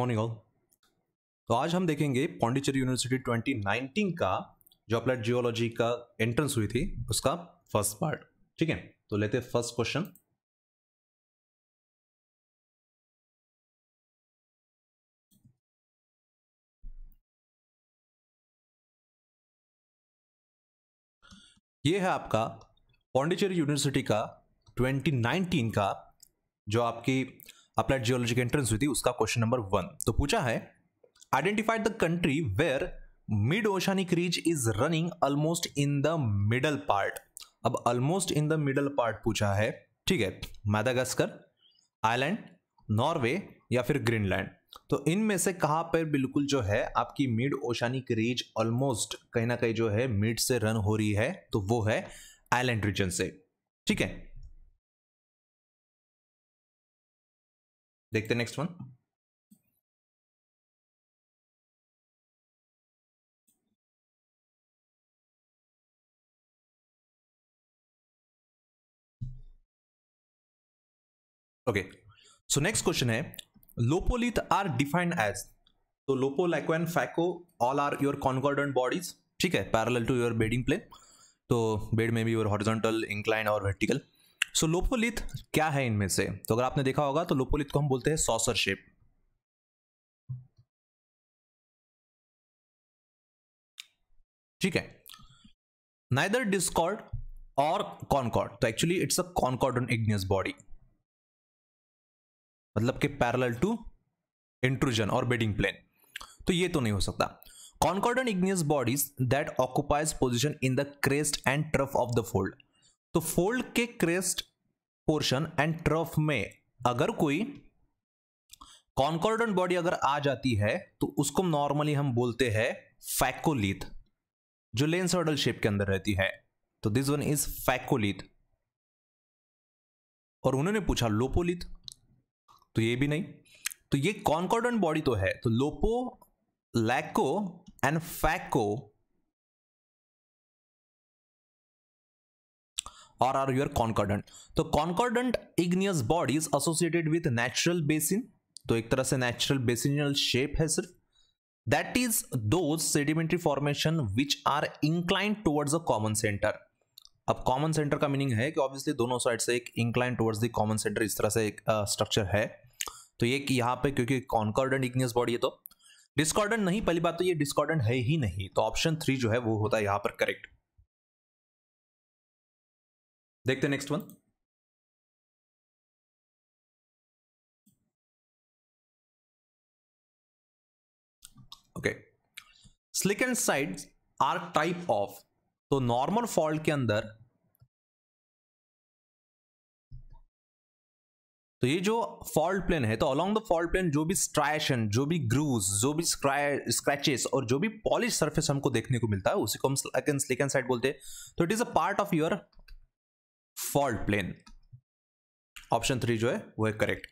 Morning all तो आज हम देखेंगे पौंडीचेरी यूनिवर्सिटी 2019 का जो अप्लाइड जियोलॉजी का एंट्रेंस हुई थी उसका फर्स्ट पार्ट ठीक है तो लेते हैं फर्स्ट क्वेश्चन ये है आपका पौंडीचेरी यूनिवर्सिटी का 2019 का जो आपकी अप्लाइड जियोलॉजी की एंट्रेंस हुई थी उसका क्वेश्चन नंबर वन तो पूछा है identified the country where mid oceanic ridge is running almost in the middle part अब almost in the middle part पूछा है ठीक है मैदागस्कर आयलैंड नॉर्वे या फिर ग्रीनलैंड तो इनमें से कहाँ पर बिल्कुल जो है आपकी मिड ओशानिक रीज ऑलमोस्ट कहीं ना कहीं जो है मिड से रन हो रही है तो वो है आइलैंड रीजन से ठीक है देखते next one okay so next question है लोपोलिथ आर डिफाइंड एज तो lopo laco and phaco all are your concordant bodies ठीक है parallel to your bedding plane तो बेड में भी योर हॉरिजॉन्टल इंक्लाइन और वर्टिकल सो लोपोलिथ क्या है इनमें से तो अगर आपने देखा होगा तो लोपोलिथ को हम बोलते हैं शेप ठीक है नाइदर डिस्कॉर्ड और कॉनकॉर्ड तो actually it's a concord on igneous body मतलब के पैरेलल टू इंट्रूजन और बेडिंग प्लेन तो ये तो नहीं हो सकता concord on igneous bodies that occupies position in the crest and trough of the fold तो फोल्ड के क्रेस्ट पोर्शन एंड ट्रफ में अगर कोई कॉन्कॉर्डेंट बॉडी अगर आ जाती है तो उसको नॉर्मली हम बोलते हैं फैकोलिथ जो लेंस लेंसर्डल शेप के अंदर रहती है तो दिस वन इज फैकोलिथ और उन्होंने पूछा लोपोलिथ तो ये भी नहीं तो ये कॉन्कॉर्डेंट बॉडी तो है तो lopo laco and phaco or are your concordant so concordant igneous bodies associated with natural basin to ek tarah se natural basinal shape hai sir that is those sedimentary formation which are inclined towards a common center अब common center का meaning है कि obviously दोनों side से एक incline towards the common center इस तरह से एक स्ट्रक्चर uh, है तो ये कि यहाँ पे क्योंकि कॉन्कॉर्डेंट इग्नियस बॉडी है तो डिस्कॉर्डेंट नहीं पहली बात तो ये डिस्कॉर्डेंट है ही नहीं तो ऑप्शन थ्री जो है वो होता है यहाँ पर करेक्ट देखते हैं next one okay slickenside are type of तो नॉर्मल फॉल्ट के अंदर तो ये जो फॉल्ट प्लेन है तो अलोंग द फॉल्ट प्लेन जो भी स्ट्राइशन जो भी ग्रूज जो भी स्क्रैचेस और जो भी पॉलिश सरफेस हमको देखने को मिलता है उसी को हम स्लिक एंड साइड बोलते हैं तो it is a part of your fault plane option three जो है वो है करेक्ट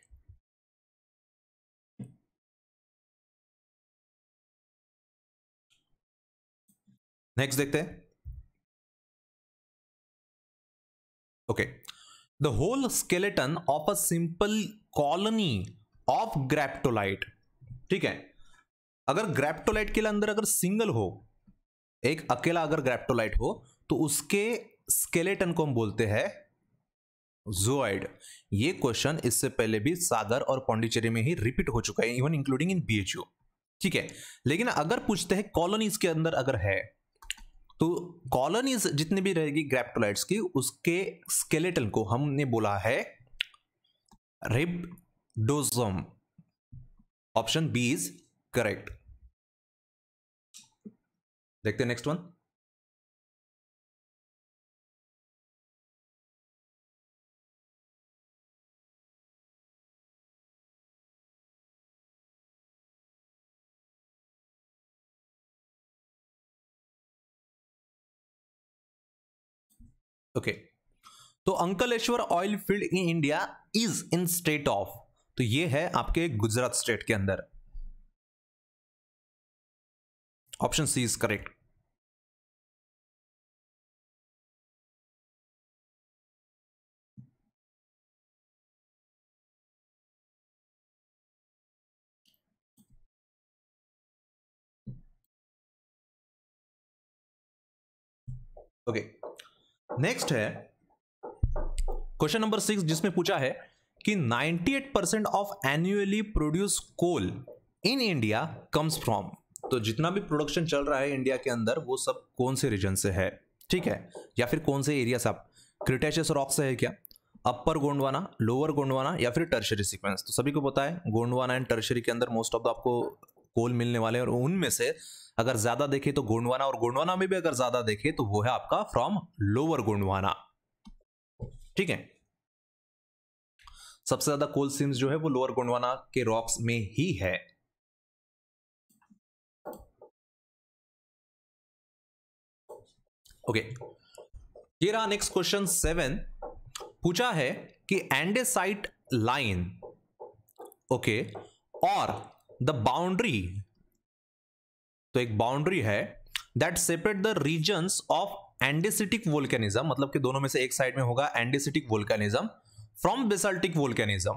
नेक्स्ट देखते हैं okay the whole skeleton of a simple colony of graptolite ठीक है अगर ग्रेप्टोलाइट के अंदर अगर सिंगल हो एक अकेला अगर ग्रेप्टोलाइट हो तो उसके स्केलेटन को हम बोलते हैं जोआइड ये क्वेश्चन इससे पहले भी सागर और पांडिचेरी में ही रिपीट हो चुका है इवन इंक्लूडिंग इन बीएचयू ठीक है लेकिन अगर पूछते हैं कॉलोनीज के अंदर अगर है तो कॉलोनीज जितनी भी रहेगी ग्रेप्टोलाइट्स की उसके स्केलेटन को हमने बोला है rhabdosome option B is correct देखते हैं नेक्स्ट वन ओके तो Ankleshwar oil field in India is in state of तो ये है आपके गुजरात स्टेट के अंदर option C is correct okay next है क्वेश्चन नंबर सिक्स जिसमें पूछा है कि 98 percent of annually produce coal in India comes from तो जितना भी प्रोडक्शन चल रहा है इंडिया के अंदर वो सब कौन से रीजन से है ठीक है या फिर कौन से एरिया आप क्रिटेशियस रॉक से है क्या अपर गोंडवाना लोअर गोंडवाना या फिर टर्शरी सीक्वेंस तो सभी को पता है गोंडवाना एंड टर्शरी के अंदर मोस्ट ऑफ द आपको कोल मिलने वाले और उनमें से अगर ज्यादा देखें तो गोंडवाना और गोंडवाना में भी अगर ज्यादा देखें तो वो है आपका फ्रॉम लोअर गोंडवाना ठीक है सबसे ज्यादा कोल सीम्स जो है वो लोअर गोंडवाना के रॉक्स में ही है ओके ये रहा नेक्स्ट क्वेश्चन सेवन पूछा है कि एंडेसाइट लाइन ओके और द बाउंड्री तो एक बाउंड्री है that separate the region of andesitic volcanism मतलब कि दोनों में से एक साइड में होगा andesitic volcanism from basaltic volcanism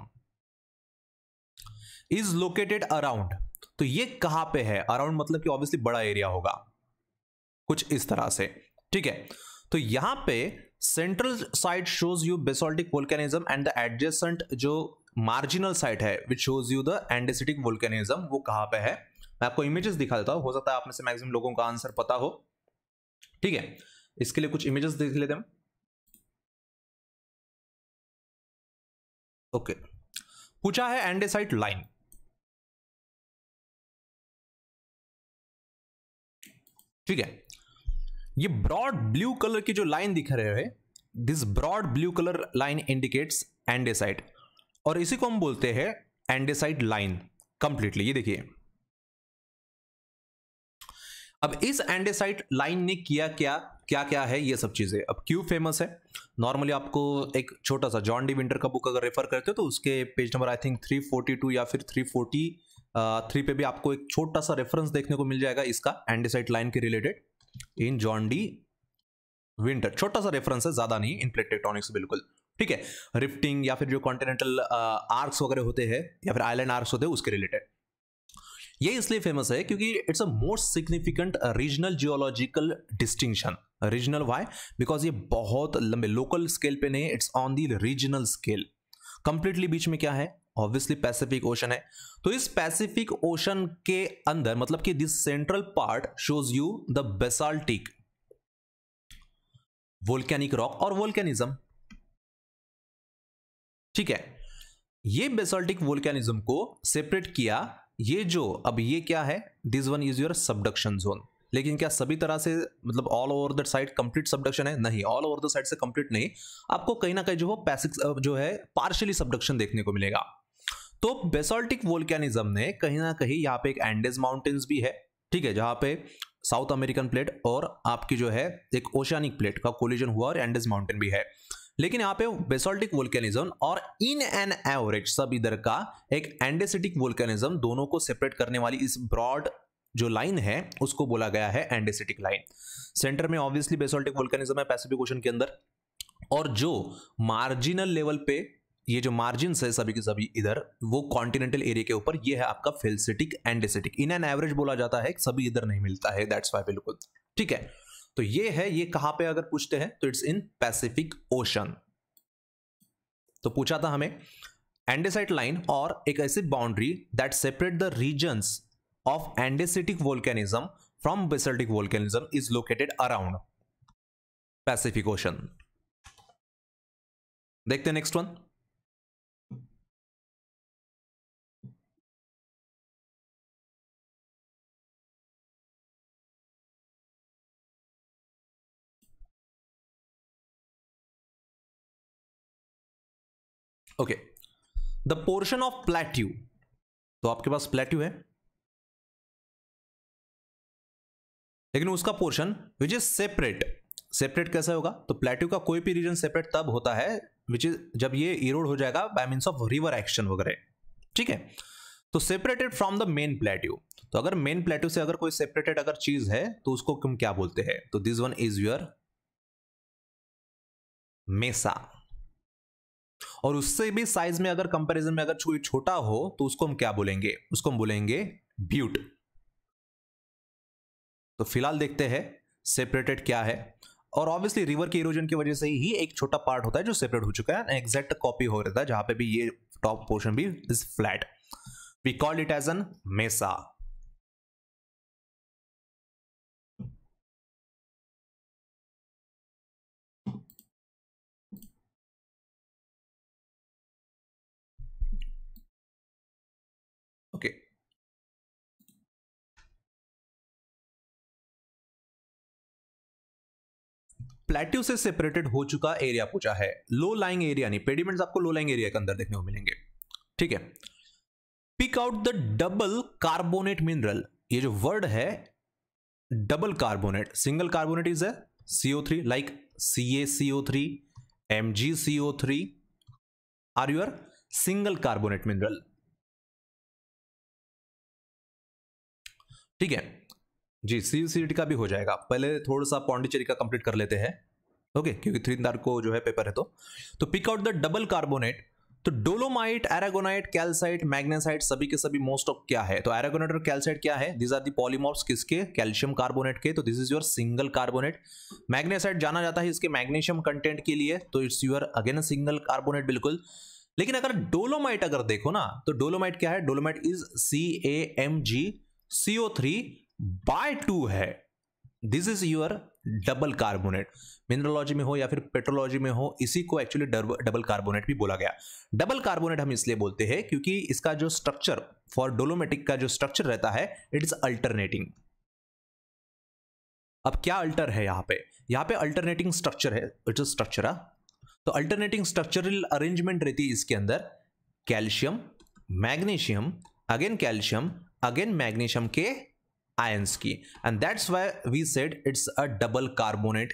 is located around तो ये कहां पे है अराउंड मतलब कि ऑब्वियसली बड़ा एरिया होगा कुछ इस तरह से ठीक है तो यहां पे central side shows you basaltic volcanism and the adjacent जो मार्जिनल साइट है which shows you the andesitic volcanism वो कहां पे है मैं आपको इमेजेस दिखा देता हूं हो सकता है आप में से मैक्सिमम लोगों का आंसर पता हो ठीक है इसके लिए कुछ इमेजेस देख लेते हैं ओके पूछा है एंडेसाइट लाइन ठीक है ये ब्रॉड ब्लू कलर की जो लाइन दिख रहे हैं this broad blue colour line indicates andesite और इसी को हम बोलते हैं एंडेसाइड लाइन कंप्लीटली ये देखिए अब इस एंडेसाइट लाइन ने किया क्या क्या क्या है ये सब चीजें अब क्यों फेमस है नॉर्मली आपको एक छोटा सा जॉन डी विंटर का बुक अगर रेफर करते हो तो उसके पेज नंबर आई थिंक 342 या फिर फोर्टी थ्री पे भी आपको एक छोटा सा रेफरेंस देखने को मिल जाएगा इसका एंडेसाइट लाइन के related in John D Winter छोटा सा रेफरेंस है ज्यादा नहीं इन प्लेट टेक्टोनिक्स बिल्कुल ठीक है रिफ्टिंग या फिर जो कॉन्टिनेंटल आर्क्स वगैरह होते हैं या फिर आइलैंड आर्क्स होते हैं उसके रिलेटेड ये इसलिए फेमस है क्योंकि it's a most significant regional geological distinction regional why because ये बहुत लंबे लोकल स्केल पे नहीं it's on the regional scale completely बीच में क्या है ऑब्वियसली पैसिफिक ओशन है तो इस पैसिफिक ओशन के अंदर मतलब कि this central part shows you the basaltic volcanic rock और वोल्केनिज्म ठीक है ये बेसोल्टिक वोल्केनिज्म को सेपरेट किया ये जो अब ये क्या है this one is your subduction zone लेकिन क्या सभी तरह से मतलब all over the side complete subduction है नहीं ऑल ओवर द साइड से कंप्लीट नहीं आपको कहीं ना कहीं जो हो पैसिक जो है पार्शियली सबडक्शन देखने को मिलेगा तो बेसोल्टिक वोल्केनिज्म ने कहीं ना कहीं यहाँ पे एक एंडेज माउंटेन्स भी है ठीक है जहां पे साउथ अमेरिकन प्लेट और आपकी जो है एक ओशियानिक प्लेट का कोलिजन हुआ और एंडेज माउंटेन भी है लेकिन यहाँ पे बेसोल्टिक वोल्केनिज्म और इन एन एवरेज सब इधर का एक एंडेसिटिक वोल्केनिज्म दोनों को सेपरेट करने वाली इस ब्रॉड जो लाइन है उसको बोला गया है एंडेसिटिक लाइन सेंटर में ऑब्वियसली बेसोल्टिक वोल्केनिज्म है पैसिफिक ओशन के अंदर और जो मार्जिनल लेवल पे ये जो मार्जिन है सभी के सभी इधर वो कॉन्टिनेंटल एरिया के ऊपर ये है आपका फेलसिटिक एंडेसिटिक इन एन एवरेज बोला जाता है सभी इधर नहीं मिलता है दैट्स वाई बिल्कुल ठीक है तो ये है ये कहां पे अगर पूछते हैं तो इट्स इन पैसिफिक ओशन तो पूछा था हमें एंडेसाइट लाइन और एक ऐसी boundary that separate the region of andesitic volcanism from basaltic volcanism is located around Pacific Ocean देखते हैं next one okay the portion of plateau तो आपके पास प्लेट्यू है लेकिन उसका portion which is separate separate कैसे होगा तो प्लेट्यू का कोई भी रीजन सेपरेट तब होता है विच इज जब ये इरोड हो जाएगा by mean of river action वगैरह ठीक है तो separated from the main plateau तो अगर मेन प्लेट्यू से अगर कोई सेपरेटेड अगर चीज है तो उसको हम क्या बोलते हैं तो this one is your mesa और उससे भी साइज में अगर कंपैरिजन में अगर कोई छोटा हो तो उसको हम क्या बोलेंगे उसको हम बोलेंगे ब्यूट तो फिलहाल देखते हैं सेपरेटेड क्या है और ऑब्वियसली रिवर के इरोजन की वजह से ही एक छोटा पार्ट होता है जो सेपरेट हो चुका है एग्जैक्ट कॉपी हो रहा था जहां पे भी ये टॉप पोर्शन भी is flat we call it as an mesa plateau से सेपरेटेड हो चुका एरिया पूछा है लो लाइंग एरिया नहीं पेडिमेंट आपको लो लाइंग एरिया के अंदर देखने को मिलेंगे ठीक है pick out the double carbonate mineral ये जो वर्ड है double carbonate single carbonate is है C O three like C A C O three M G C O three are your single carbonate mineral ठीक है जी सी सी का भी हो जाएगा पहले थोड़ा सा पॉन्डिचेरी का कंप्लीट कर लेते हैं ओके क्योंकि थ्री दार को जो है पेपर है तो तो pick out the double carbonate तो डोलोमाइट एरागोनाइट कैल्साइट मैग्नेसाइट सभी के सभी मोस्ट ऑफ क्या है तो एरागोनाइट और कैल्साइट क्या है दिस आर दी पॉलीमॉर्फ्स किसके कैल्शियम कार्बोनेट के तो this is your single carbonate magnesite जाना जाता है इसके मैग्नेशियम कंटेंट के लिए तो it's your again single carbonate बिल्कुल लेकिन अगर डोलोमाइट अगर देखो ना तो डोलोमाइट क्या है dolomite is C A M G C O three by two है this is your double carbonate mineralogy में हो या फिर पेट्रोलॉजी में हो इसी को एक्चुअली डबल कार्बोनेट भी बोला गया डबल कार्बोनेट हम इसलिए बोलते हैं क्योंकि इसका जो स्ट्रक्चर फॉर डोलोमेटिक का जो स्ट्रक्चर रहता है इट इज अल्टरनेटिंग अब क्या अल्टर है यहां पे यहां पे अल्टरनेटिंग स्ट्रक्चर है इट इज स्ट्रक्चर तो अल्टरनेटिंग स्ट्रक्चरल अरेंजमेंट रहती है इसके अंदर calcium magnesium again calcium again magnesium के आयंस की and that's why we said it's a double carbonate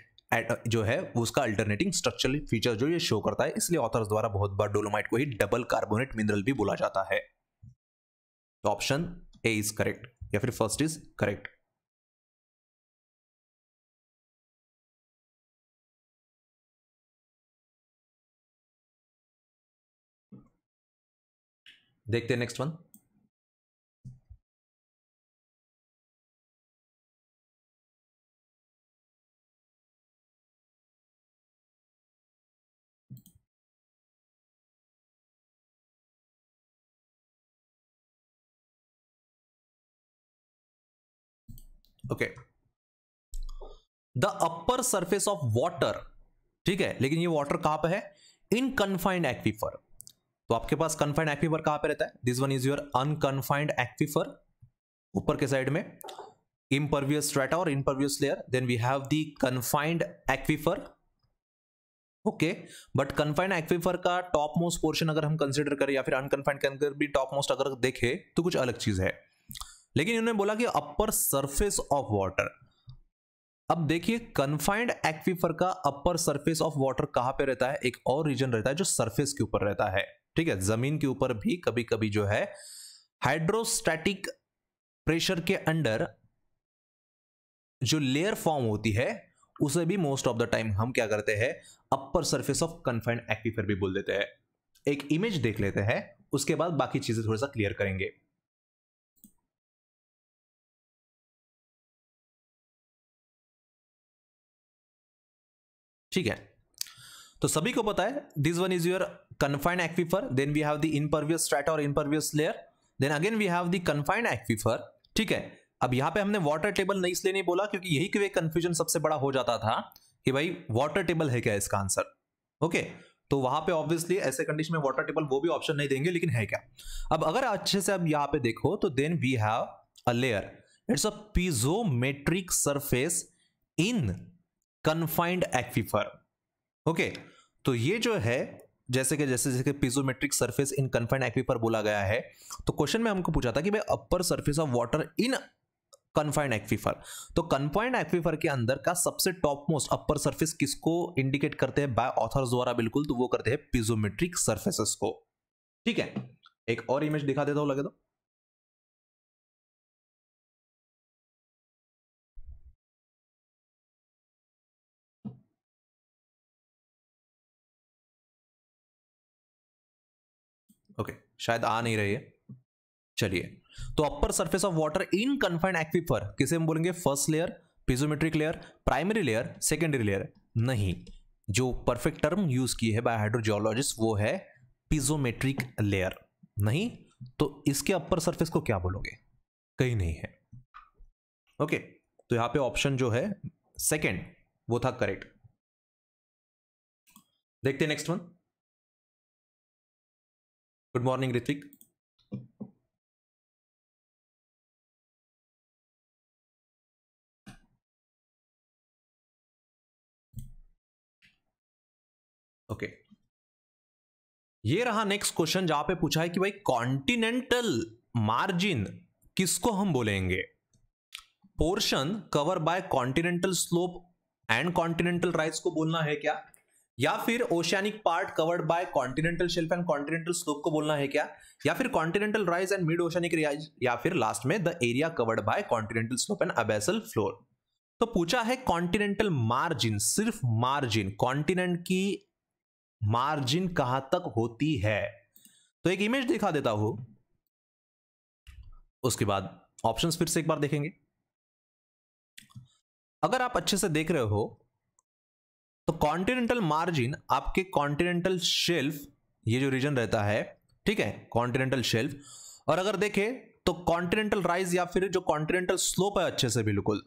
जो है उसका अल्टरनेटिंग स्ट्रक्चरल फीचर जो ये शो करता है इसलिए ऑथर्स द्वारा बहुत बार डोलोमाइट को ही डबल कार्बोनेट मिनरल भी बोला जाता है तो ऑप्शन ए इज करेक्ट या फिर फर्स्ट इज करेक्ट देखते हैं next one okay the upper surface of water ठीक है लेकिन ये वॉटर कहां पर है इन कन्फाइंड एक्वीफर तो आपके पास कन्फाइंड एक्वीफर कहां पर रहता है this one is your unconfined aquifer ऊपर के साइड में impervious strata और impervious layer then we have the confined aquifer okay but confined aquifer का टॉप मोस्ट पोर्शन अगर हम कंसिडर करें या फिर अनकन्फाइंड के अंदर भी टॉप मोस्ट अगर देखें तो कुछ अलग चीज है लेकिन इन्होंने बोला कि अपर सरफेस ऑफ वाटर अब देखिए कन्फाइंड एक्वीफर का अपर सरफेस ऑफ वाटर कहां पे रहता है एक और रीजन रहता है जो सरफेस के ऊपर रहता है ठीक है जमीन के ऊपर भी कभी कभी जो है हाइड्रोस्टैटिक प्रेशर के अंडर जो लेयर फॉर्म होती है उसे भी मोस्ट ऑफ द टाइम हम क्या करते हैं upper surface of confined aquifer भी बोल देते हैं एक इमेज देख लेते हैं उसके बाद बाकी चीजें थोड़ा सा क्लियर करेंगे ठीक है तो सभी को पता है this one is your confined aquifer then we have the impervious strata और impervious layer then again we have the confined aquifer ठीक है अब यहां पे हमने वाटर टेबल नहीं इसलिए नहीं बोला क्योंकि यही क्यों कंफ्यूजन सबसे बड़ा हो जाता था कि भाई वाटर टेबल है क्या इसका आंसर ओके तो वहां पे ऑब्वियसली ऐसे कंडीशन में वाटर टेबल वो भी ऑप्शन नहीं देंगे लेकिन है क्या अब अगर अच्छे से अब यहां पे देखो तो then we have a layer it's a piezometric surface in confined aquifer okay तो ये जो है जैसे कि जैसे जैसे piezometric surface in confined aquifer बोला गया है तो क्वेश्चन में हमको पूछा था कि भाई upper surface of water in confined aquifer तो कन्फाइंड एक्वीफर के अंदर का सबसे टॉप मोस्ट अपर सर्फेस किसको इंडिकेट करते हैं बाय ऑथर्स द्वारा बिल्कुल तो वो करते हैं पिजोमेट्रिक सर्फेस को ठीक है एक और इमेज दिखा देता हूं लगे तो शायद आ नहीं रही है चलिए तो upper surface of water in confined aquifer किसे हम बोलेंगे first layer piezometric layer primary layer secondary layer नहीं जो परफेक्ट टर्म यूज की है बाय हाइड्रोजियोलॉजिस्ट वो है पिजोमेट्रिक लेयर नहीं तो इसके अपर सरफेस को क्या बोलोगे कहीं नहीं है ओके तो यहां पे ऑप्शन जो है सेकेंड वो था करेक्ट देखते हैं next one good morning Hrithik okay ये रहा नेक्स्ट क्वेश्चन जहां पे पूछा है कि भाई कॉन्टिनेंटल मार्जिन किसको हम बोलेंगे portion cover by continental slope and continental rise को बोलना है क्या या फिर oceanic part covered by continental shelf and continental slope को बोलना है क्या या फिर continental rise and mid oceanic rise या फिर लास्ट में the area covered by continental slope and abyssal floor तो पूछा है कॉन्टिनेंटल मार्जिन सिर्फ मार्जिन कॉन्टिनेंट की मार्जिन कहां तक होती है तो एक इमेज दिखा देता हूं उसके बाद ऑप्शंस फिर से एक बार देखेंगे अगर आप अच्छे से देख रहे हो तो कॉन्टिनेंटल मार्जिन आपके कॉन्टिनेंटल शेल्फ ये जो रीजन रहता है ठीक है कॉन्टिनेंटल शेल्फ और अगर देखें तो कॉन्टिनेंटल राइज या फिर जो कॉन्टिनेंटल स्लोप है अच्छे से बिल्कुल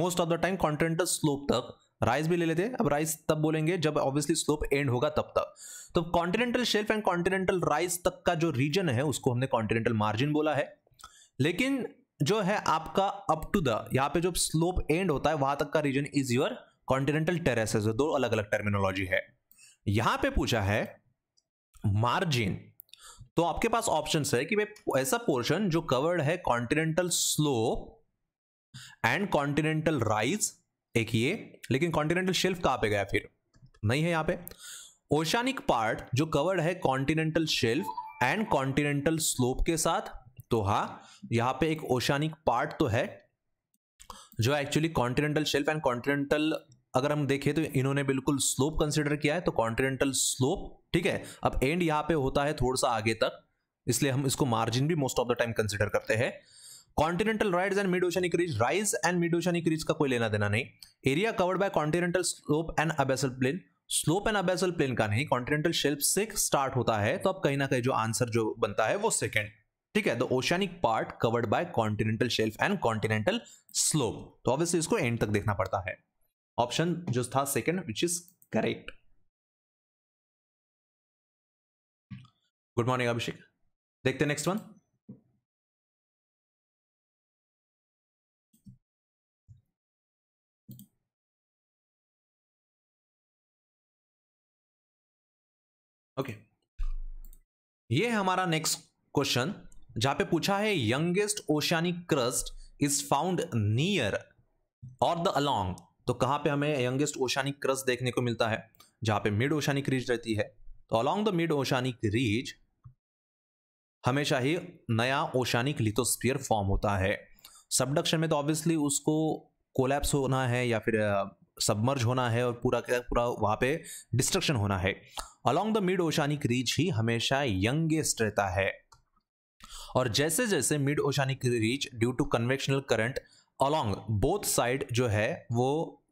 most of the time continental slope तक राइज भी ले लेते हैं अब राइज तब बोलेंगे जब ऑब्वियसली स्लोप एंड होगा तब तक तो continental shelf and continental rise तक का जो रीजन है उसको हमने कॉन्टिनेंटल मार्जिन बोला है लेकिन जो है आपका अप टू द यहाँ पे जो स्लोप एंड होता है वहां तक का region is your continental terraces दो अलग अलग टर्मिनोलॉजी है यहां पे पूछा है मार्जिन तो आपके पास ऑप्शन है कि भाई ऐसा पोर्शन जो कवर्ड है continental slope and continental rise एक ये लेकिन कॉन्टिनेंटल शेल्फ कहां पे गया फिर नहीं है यहां पे ओशानिक पार्ट जो कवर्ड है continental shelf and continental slope के साथ तो हा यहां पे एक ओशानिक पार्ट तो है जो actually continental shelf and continental अगर हम देखें तो इन्होंने बिल्कुल स्लोप कंसिडर किया है तो कॉन्टिनेंटल स्लोप ठीक है अब एंड यहाँ पे होता है थोड़ा सा आगे तक इसलिए हम इसको मार्जिन भी most of the time consider करते हैं continental ride and mid ocean इक्रीज rise and mid ocean इक्रीज का कोई लेना देना नहीं area covered by continental slope and अबेसल plane slope and अबेसल plane का नहीं कॉन्टिनेंटल शेल्फ से स्टार्ट होता है तो अब कहीं ना कहीं जो आंसर जो बनता है वो सेकेंड ठीक है the part covered by continental shelf and continental slope तो ऑब्वियसली इसको एंड तक देखना पड़ता है ऑप्शन जो था second which is correct good morning Abhishek देखते नेक्स्ट वन ओके okay. ये हमारा नेक्स्ट क्वेश्चन जहां पे पूछा है youngest oceanic crust is found near or the along तो कहाँ पे हमें यंगेस्ट ओशानिक क्रस देखने को मिलता है जहां पे मिड ओशानिक रीज रहती है तो along the mid oceanic ridge हमेशा ही नया ओशानिक लिथोस्फियर फॉर्म होता है सबडक्शन में तो ऑब्वियसली उसको कोलैप्स होना है या फिर सबमर्ज होना है और पूरा क्या पूरा वहां पे डिस्ट्रक्शन होना है along the mid oceanic ridge ही हमेशा यंगेस्ट रहता है और जैसे जैसे mid oceanic ridge due to convectional current along both side जो है वो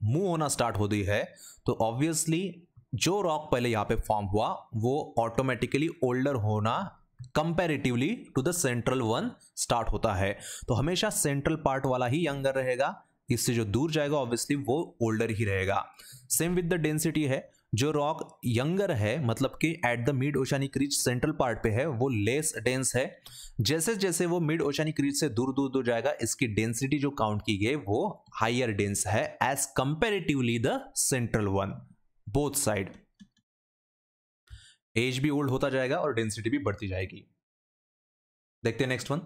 मूव होना स्टार्ट हो गई है तो ऑब्वियसली जो रॉक पहले यहाँ पे फॉर्म हुआ वो ऑटोमेटिकली ओल्डर होना comparatively to the central one start होता है तो हमेशा सेंट्रल पार्ट वाला ही यंगर रहेगा इससे जो दूर जाएगा ऑब्वियसली वो ओल्डर ही रहेगा सेम विद द डेंसिटी है जो रॉक यंगर है मतलब कि at the mid oceanic ridge central part पे है वो लेस डेंस है जैसे जैसे वो मिड ओशानिक रीच से दूर दूर दूर जाएगा इसकी डेंसिटी जो काउंट की गई वो हाइयर डेंस है age comparatively the central one both side age भी ओल्ड होता जाएगा और डेंसिटी भी बढ़ती जाएगी देखते हैं नेक्स्ट वन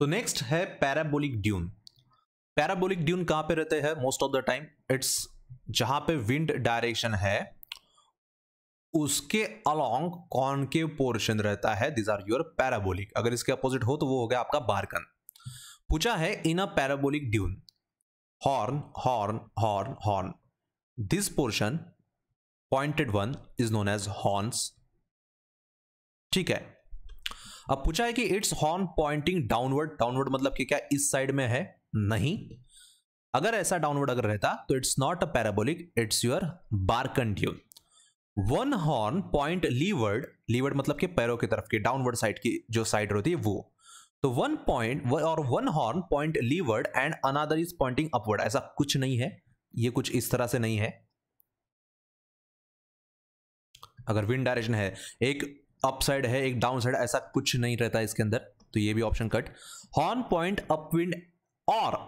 तो नेक्स्ट है पैराबोलिक ड्यून पैराबोलिक ड्यून कहां पे रहते हैं most of the time it's जहां पे विंड डायरेक्शन है उसके अलोंग कॉनकेव पोर्शन रहता है दिज आर योर पैराबोलिक अगर इसके अपोजिट हो तो वो हो गया आपका बारकन पूछा है in a parabolic dune horn horn horn horn this portion pointed one is known as horn ठीक है अब पूछा है कि it's horn pointing downward downward मतलब कि क्या इस साइड में है नहीं अगर ऐसा डाउनवर्ड अगर रहता तो it's not a parabolic it's your barchan one horn point leeward leeward मतलब कि पैरों की तरफ की डाउनवर्ड साइड की जो साइड होती है वो तो वन पॉइंट और one horn point leeward and another is pointing upward ऐसा कुछ नहीं है ये कुछ इस तरह से नहीं है अगर विंड डायरेक्शन है एक अपसाइड है एक डाउन साइड ऐसा कुछ नहीं रहता इसके अंदर तो ये भी option cut horn point upwind और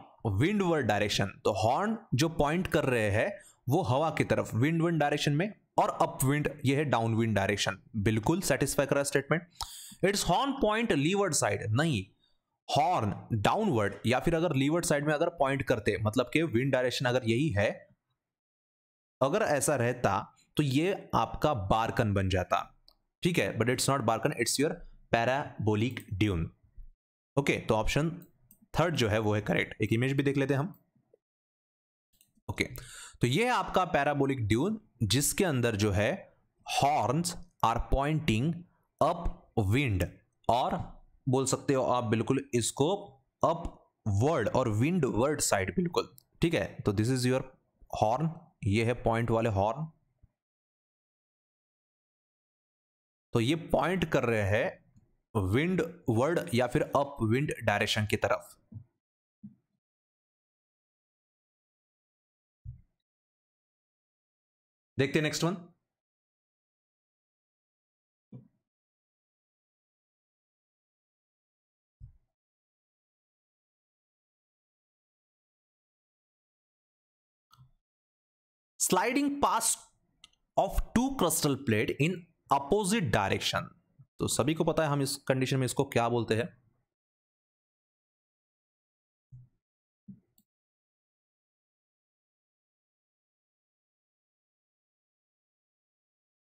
विंड वर्ड डायरेक्शन तो हॉर्न जो पॉइंट कर रहे हैं वो हवा की तरफ विंड विंड डायरेक्शन में और अपविंड ये है डाउन विंड डायरेक्शन बिल्कुल सेटिस्फाई करा statement it's horn point leeward side नहीं हॉर्न डाउनवर्ड या फिर अगर लीवर्ड साइड में अगर पॉइंट करते मतलब कि विंड डायरेक्शन अगर यही है अगर ऐसा रहता तो ये आपका बारकन बन जाता ठीक है but it's not barchan it's your parabolic dune okay तो ऑप्शन थर्ड जो है वो है करेक्ट एक इमेज भी देख लेते हैं हम ओके okay, तो ये है आपका पैराबोलिक ड्यून जिसके अंदर जो है horns are pointing upwind और बोल सकते हो आप बिल्कुल इसको अप वर्ड और विंड वर्ड साइड बिल्कुल ठीक है तो दिस इज योर हॉर्न ये है पॉइंट वाले हॉर्न तो ये पॉइंट कर रहे हैं विंड वर्ड या फिर अप विंड डायरेक्शन की तरफ देखते हैं next one sliding past of two crustal plate in opposite direction तो सभी को पता है हम इस कंडीशन में इसको क्या बोलते हैं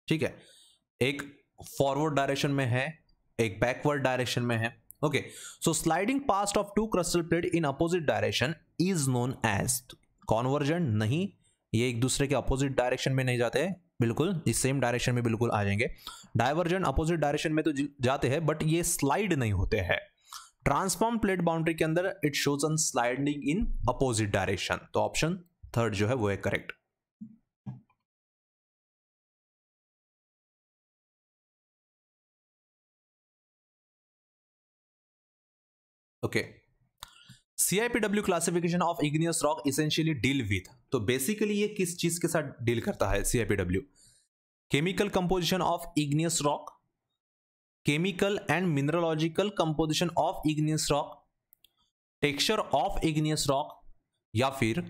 ठीक है एक फॉरवर्ड डायरेक्शन में है एक बैकवर्ड डायरेक्शन में है okay so sliding past of two crustal plate in opposite direction is known as convergent नहीं ये एक दूसरे के अपोजिट डायरेक्शन में नहीं जाते बिल्कुल इस सेम डायरेक्शन में बिल्कुल आ जाएंगे डायवर्जन अपोजिट डायरेक्शन में तो जाते हैं बट ये स्लाइड नहीं होते हैं ट्रांसफॉर्म प्लेट बाउंड्री के अंदर it shows on sliding in opposite direction तो ऑप्शन थर्ड जो है वो है correct okay okay. CIPW classification of igneous rock essentially deal with तो बेसिकली ये किस चीज के साथ डील करता है CIPW chemical composition of igneous rock chemical and mineralogical composition of igneous rock texture of igneous rock या फिर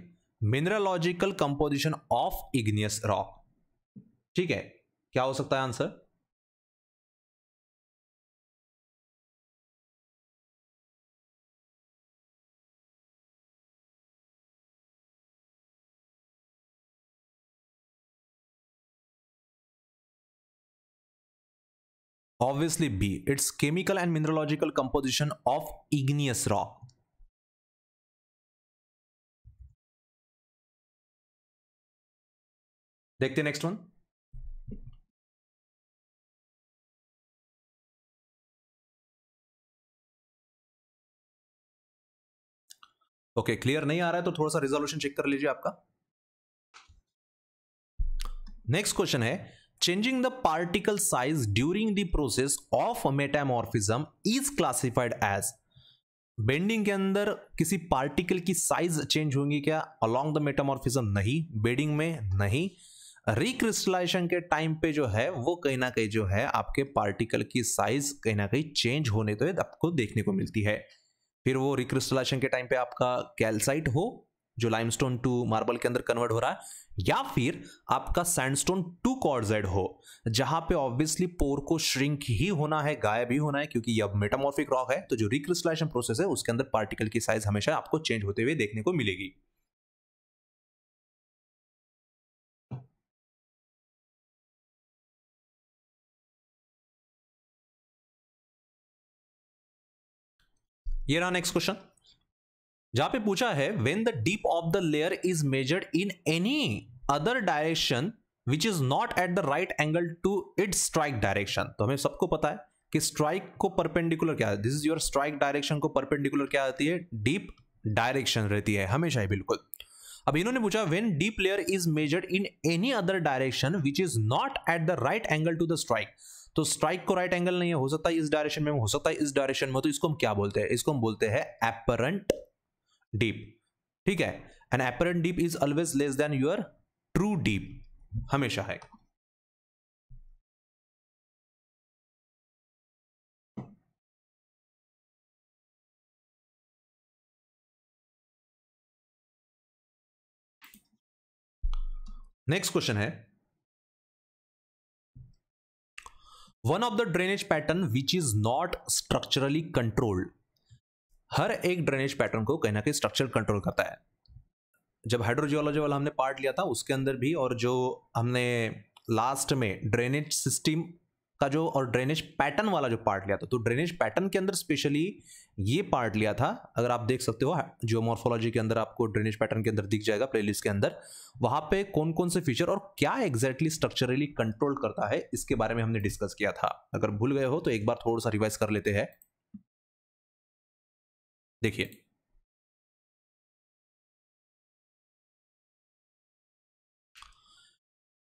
mineralogical composition of igneous rock ठीक है क्या हो सकता है answer Obviously B. It's chemical and mineralogical composition of igneous rock. देखते हैं नेक्स्ट वन ओके क्लियर नहीं आ रहा है तो थोड़ा सा रिजोल्यूशन चेक कर लीजिए आपका नेक्स्ट क्वेश्चन है changing the particle size during the process of metamorphism is classified as bending के अंदर किसी पार्टिकल की साइज चेंज होंगी क्या अलोंग द मेटामॉर्फिज्म नहीं बेडिंग में नहीं रिक्रिस्टलाइजेशन के टाइम पे जो है वो कहीं ना कहीं जो है आपके पार्टिकल की साइज कहीं ना कहीं चेंज होने तो आपको देखने को मिलती है फिर वो रिक्रिस्टलाइजेशन के टाइम पे आपका कैल्साइट हो जो लाइमस्टोन टू मार्बल के अंदर कन्वर्ट हो रहा है या फिर आपका सैंडस्टोन टू कॉर्जेड हो जहां पे ऑब्वियसली पोर को श्रिंक ही होना है गायब ही होना है क्योंकि यह मेटामॉर्फिक रॉक है तो जो रिक्रिस्टलाइजेशन प्रोसेस है उसके अंदर पार्टिकल की साइज हमेशा आपको चेंज होते हुए देखने को मिलेगी ये रहा नेक्स्ट क्वेश्चन जहां पे पूछा है when the dip of the layer is measured in any other direction which is not at the right angle to it strike direction तो हमें सबको पता है कि स्ट्राइक को परपेंडिकुलर क्या this is your strike direction को परपेंडिकुलर क्या आती है डीप डायरेक्शन रहती है हमेशा ही बिल्कुल अब इन्होंने पूछा when dip layer is measured in any other direction which is not at the right angle to the strike तो स्ट्राइक को राइट right एंगल नहीं है हो सकता है इस डायरेक्शन में हो सकता है इस डायरेक्शन में तो इसको हम क्या बोलते हैं इसको हम बोलते हैं एपरेंट डीप ठीक है an apparent dip is always less than your true dip हमेशा है नेक्स्ट क्वेश्चन है one of the drainage pattern which is not structurally controlled हर एक ड्रेनेज पैटर्न को कहीं ना कहीं स्ट्रक्चर कंट्रोल करता है जब हाइड्रोजियोलॉजी वाला हमने पार्ट लिया था उसके अंदर भी और जो हमने लास्ट में ड्रेनेज सिस्टम का जो और ड्रेनेज पैटर्न वाला जो पार्ट लिया था तो ड्रेनेज पैटर्न के अंदर स्पेशली ये पार्ट लिया था अगर आप देख सकते हो जियोमॉर्फोलॉजी के अंदर आपको ड्रेनेज पैटर्न के अंदर दिख जाएगा प्लेलिस्ट के अंदर वहाँ पे कौन कौन से फीचर और क्या एग्जैक्टली स्ट्रक्चरली कंट्रोल करता है इसके बारे में हमने डिस्कस किया था अगर भूल गए हो तो एक बार थोड़ा सा रिवाइज कर लेते हैं देखिए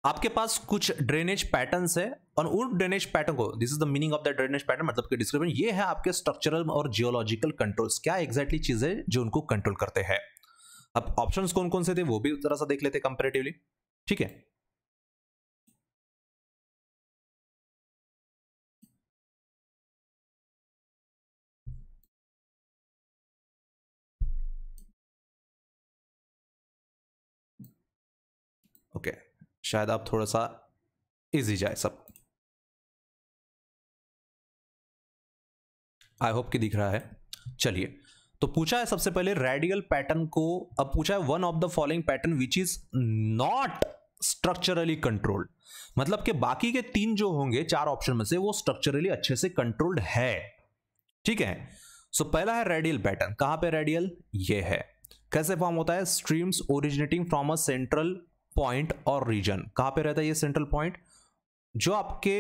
आपके पास कुछ ड्रेनेज पैटर्न है और उन ड्रेनेज पैटर्न को this is the meaning of the drainage pattern मतलब कि डिस्क्रिप्शन ये है आपके स्ट्रक्चरल और जियोलॉजिकल कंट्रोल्स क्या एग्जैक्टली exactly चीजें जो उनको कंट्रोल करते हैं अब ऑप्शंस कौन कौन से थे वो भी उस सा देख लेते कंपेरेटिवली ठीक है शायद आप थोड़ा सा इजी जाए सब आई होप कि दिख रहा है चलिए तो पूछा है सबसे पहले रेडियल पैटर्न को अब पूछा है one of the following pattern which is not structurally controlled मतलब कि बाकी के तीन जो होंगे चार ऑप्शन में से वो स्ट्रक्चरली अच्छे से कंट्रोल्ड है ठीक है सो so, पहला है रेडियल पैटर्न कहां पे रेडियल ये है कैसे फॉर्म होता है streams originating from a central point और रीजन कहाँ पे रहता है ये सेंट्रल पॉइंट जो आपके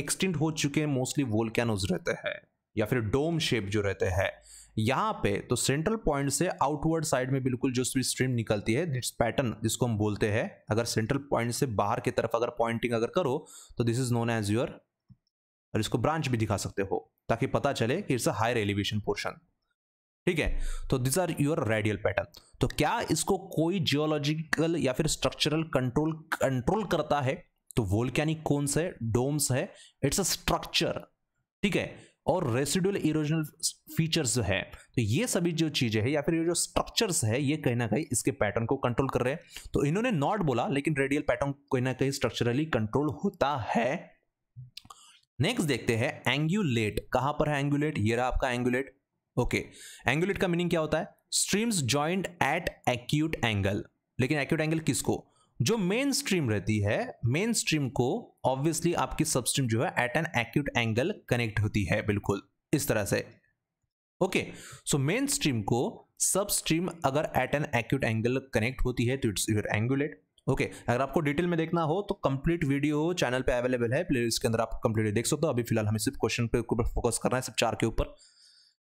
एक्सटेंड हो चुके मोस्टली वोल्केनोज रहते हैं या फिर डोम शेप जो रहते हैं यहाँ पे तो सेंट्रल पॉइंट से आउटवर्ड साइड में बिल्कुल जो भी स्ट्रीम निकलती है दिस पैटर्न जिसको हम बोलते हैं अगर सेंट्रल पॉइंट से बाहर की तरफ अगर पॉइंटिंग अगर करो तो this is known as your और इसको ब्रांच भी दिखा सकते हो ताकि पता चले कि it's a higher elevation portion ठीक है तो this are your radial pattern तो क्या इसको कोई जियोलॉजिकल या फिर स्ट्रक्चरल कंट्रोल कंट्रोल करता है तो वोल्कैनिक कोन्स है डोम्स है इट्स अ स्ट्रक्चर ठीक है और रेसिडुअल इरोजनल फीचर्स जो है तो ये सभी जो चीज़ें हैं या फिर ये जो स्ट्रक्चर्स है ये कहीं ना कहीं इसके पैटर्न को कंट्रोल कर रहे हैं तो इन्होंने नॉट बोला लेकिन रेडियल पैटर्न कहीं ना कहीं स्ट्रक्चरली कंट्रोल होता है नेक्स्ट देखते हैं एंगुलेट कहां पर है एंगुलेट ये रहा आपका एंगुलेट ओके एंगुलेट का मीनिंग क्या होता है streams joint at acute angle लेकिन एक्यूट एंगल किसको जो मेन स्ट्रीम रहती है मेन स्ट्रीम को ऑब्वियसली आपकी सब स्ट्रीम जो है at an acute angle connect होती है बिल्कुल इस तरह से ओके सो मेन स्ट्रीम को सब स्ट्रीम अगर at an acute angle connect होती है तो it's your angulate okay okay, अगर आपको डिटेल में देखना हो तो कंप्लीट वीडियो चैनल पे अवेलेबल है प्लेलिस्ट के अंदर आप कंप्लीट देख सकते हो अभी फिलहाल हमें सिर्फ क्वेश्चन पे ऊपर फोकस करना है सिर्फ चार के ऊपर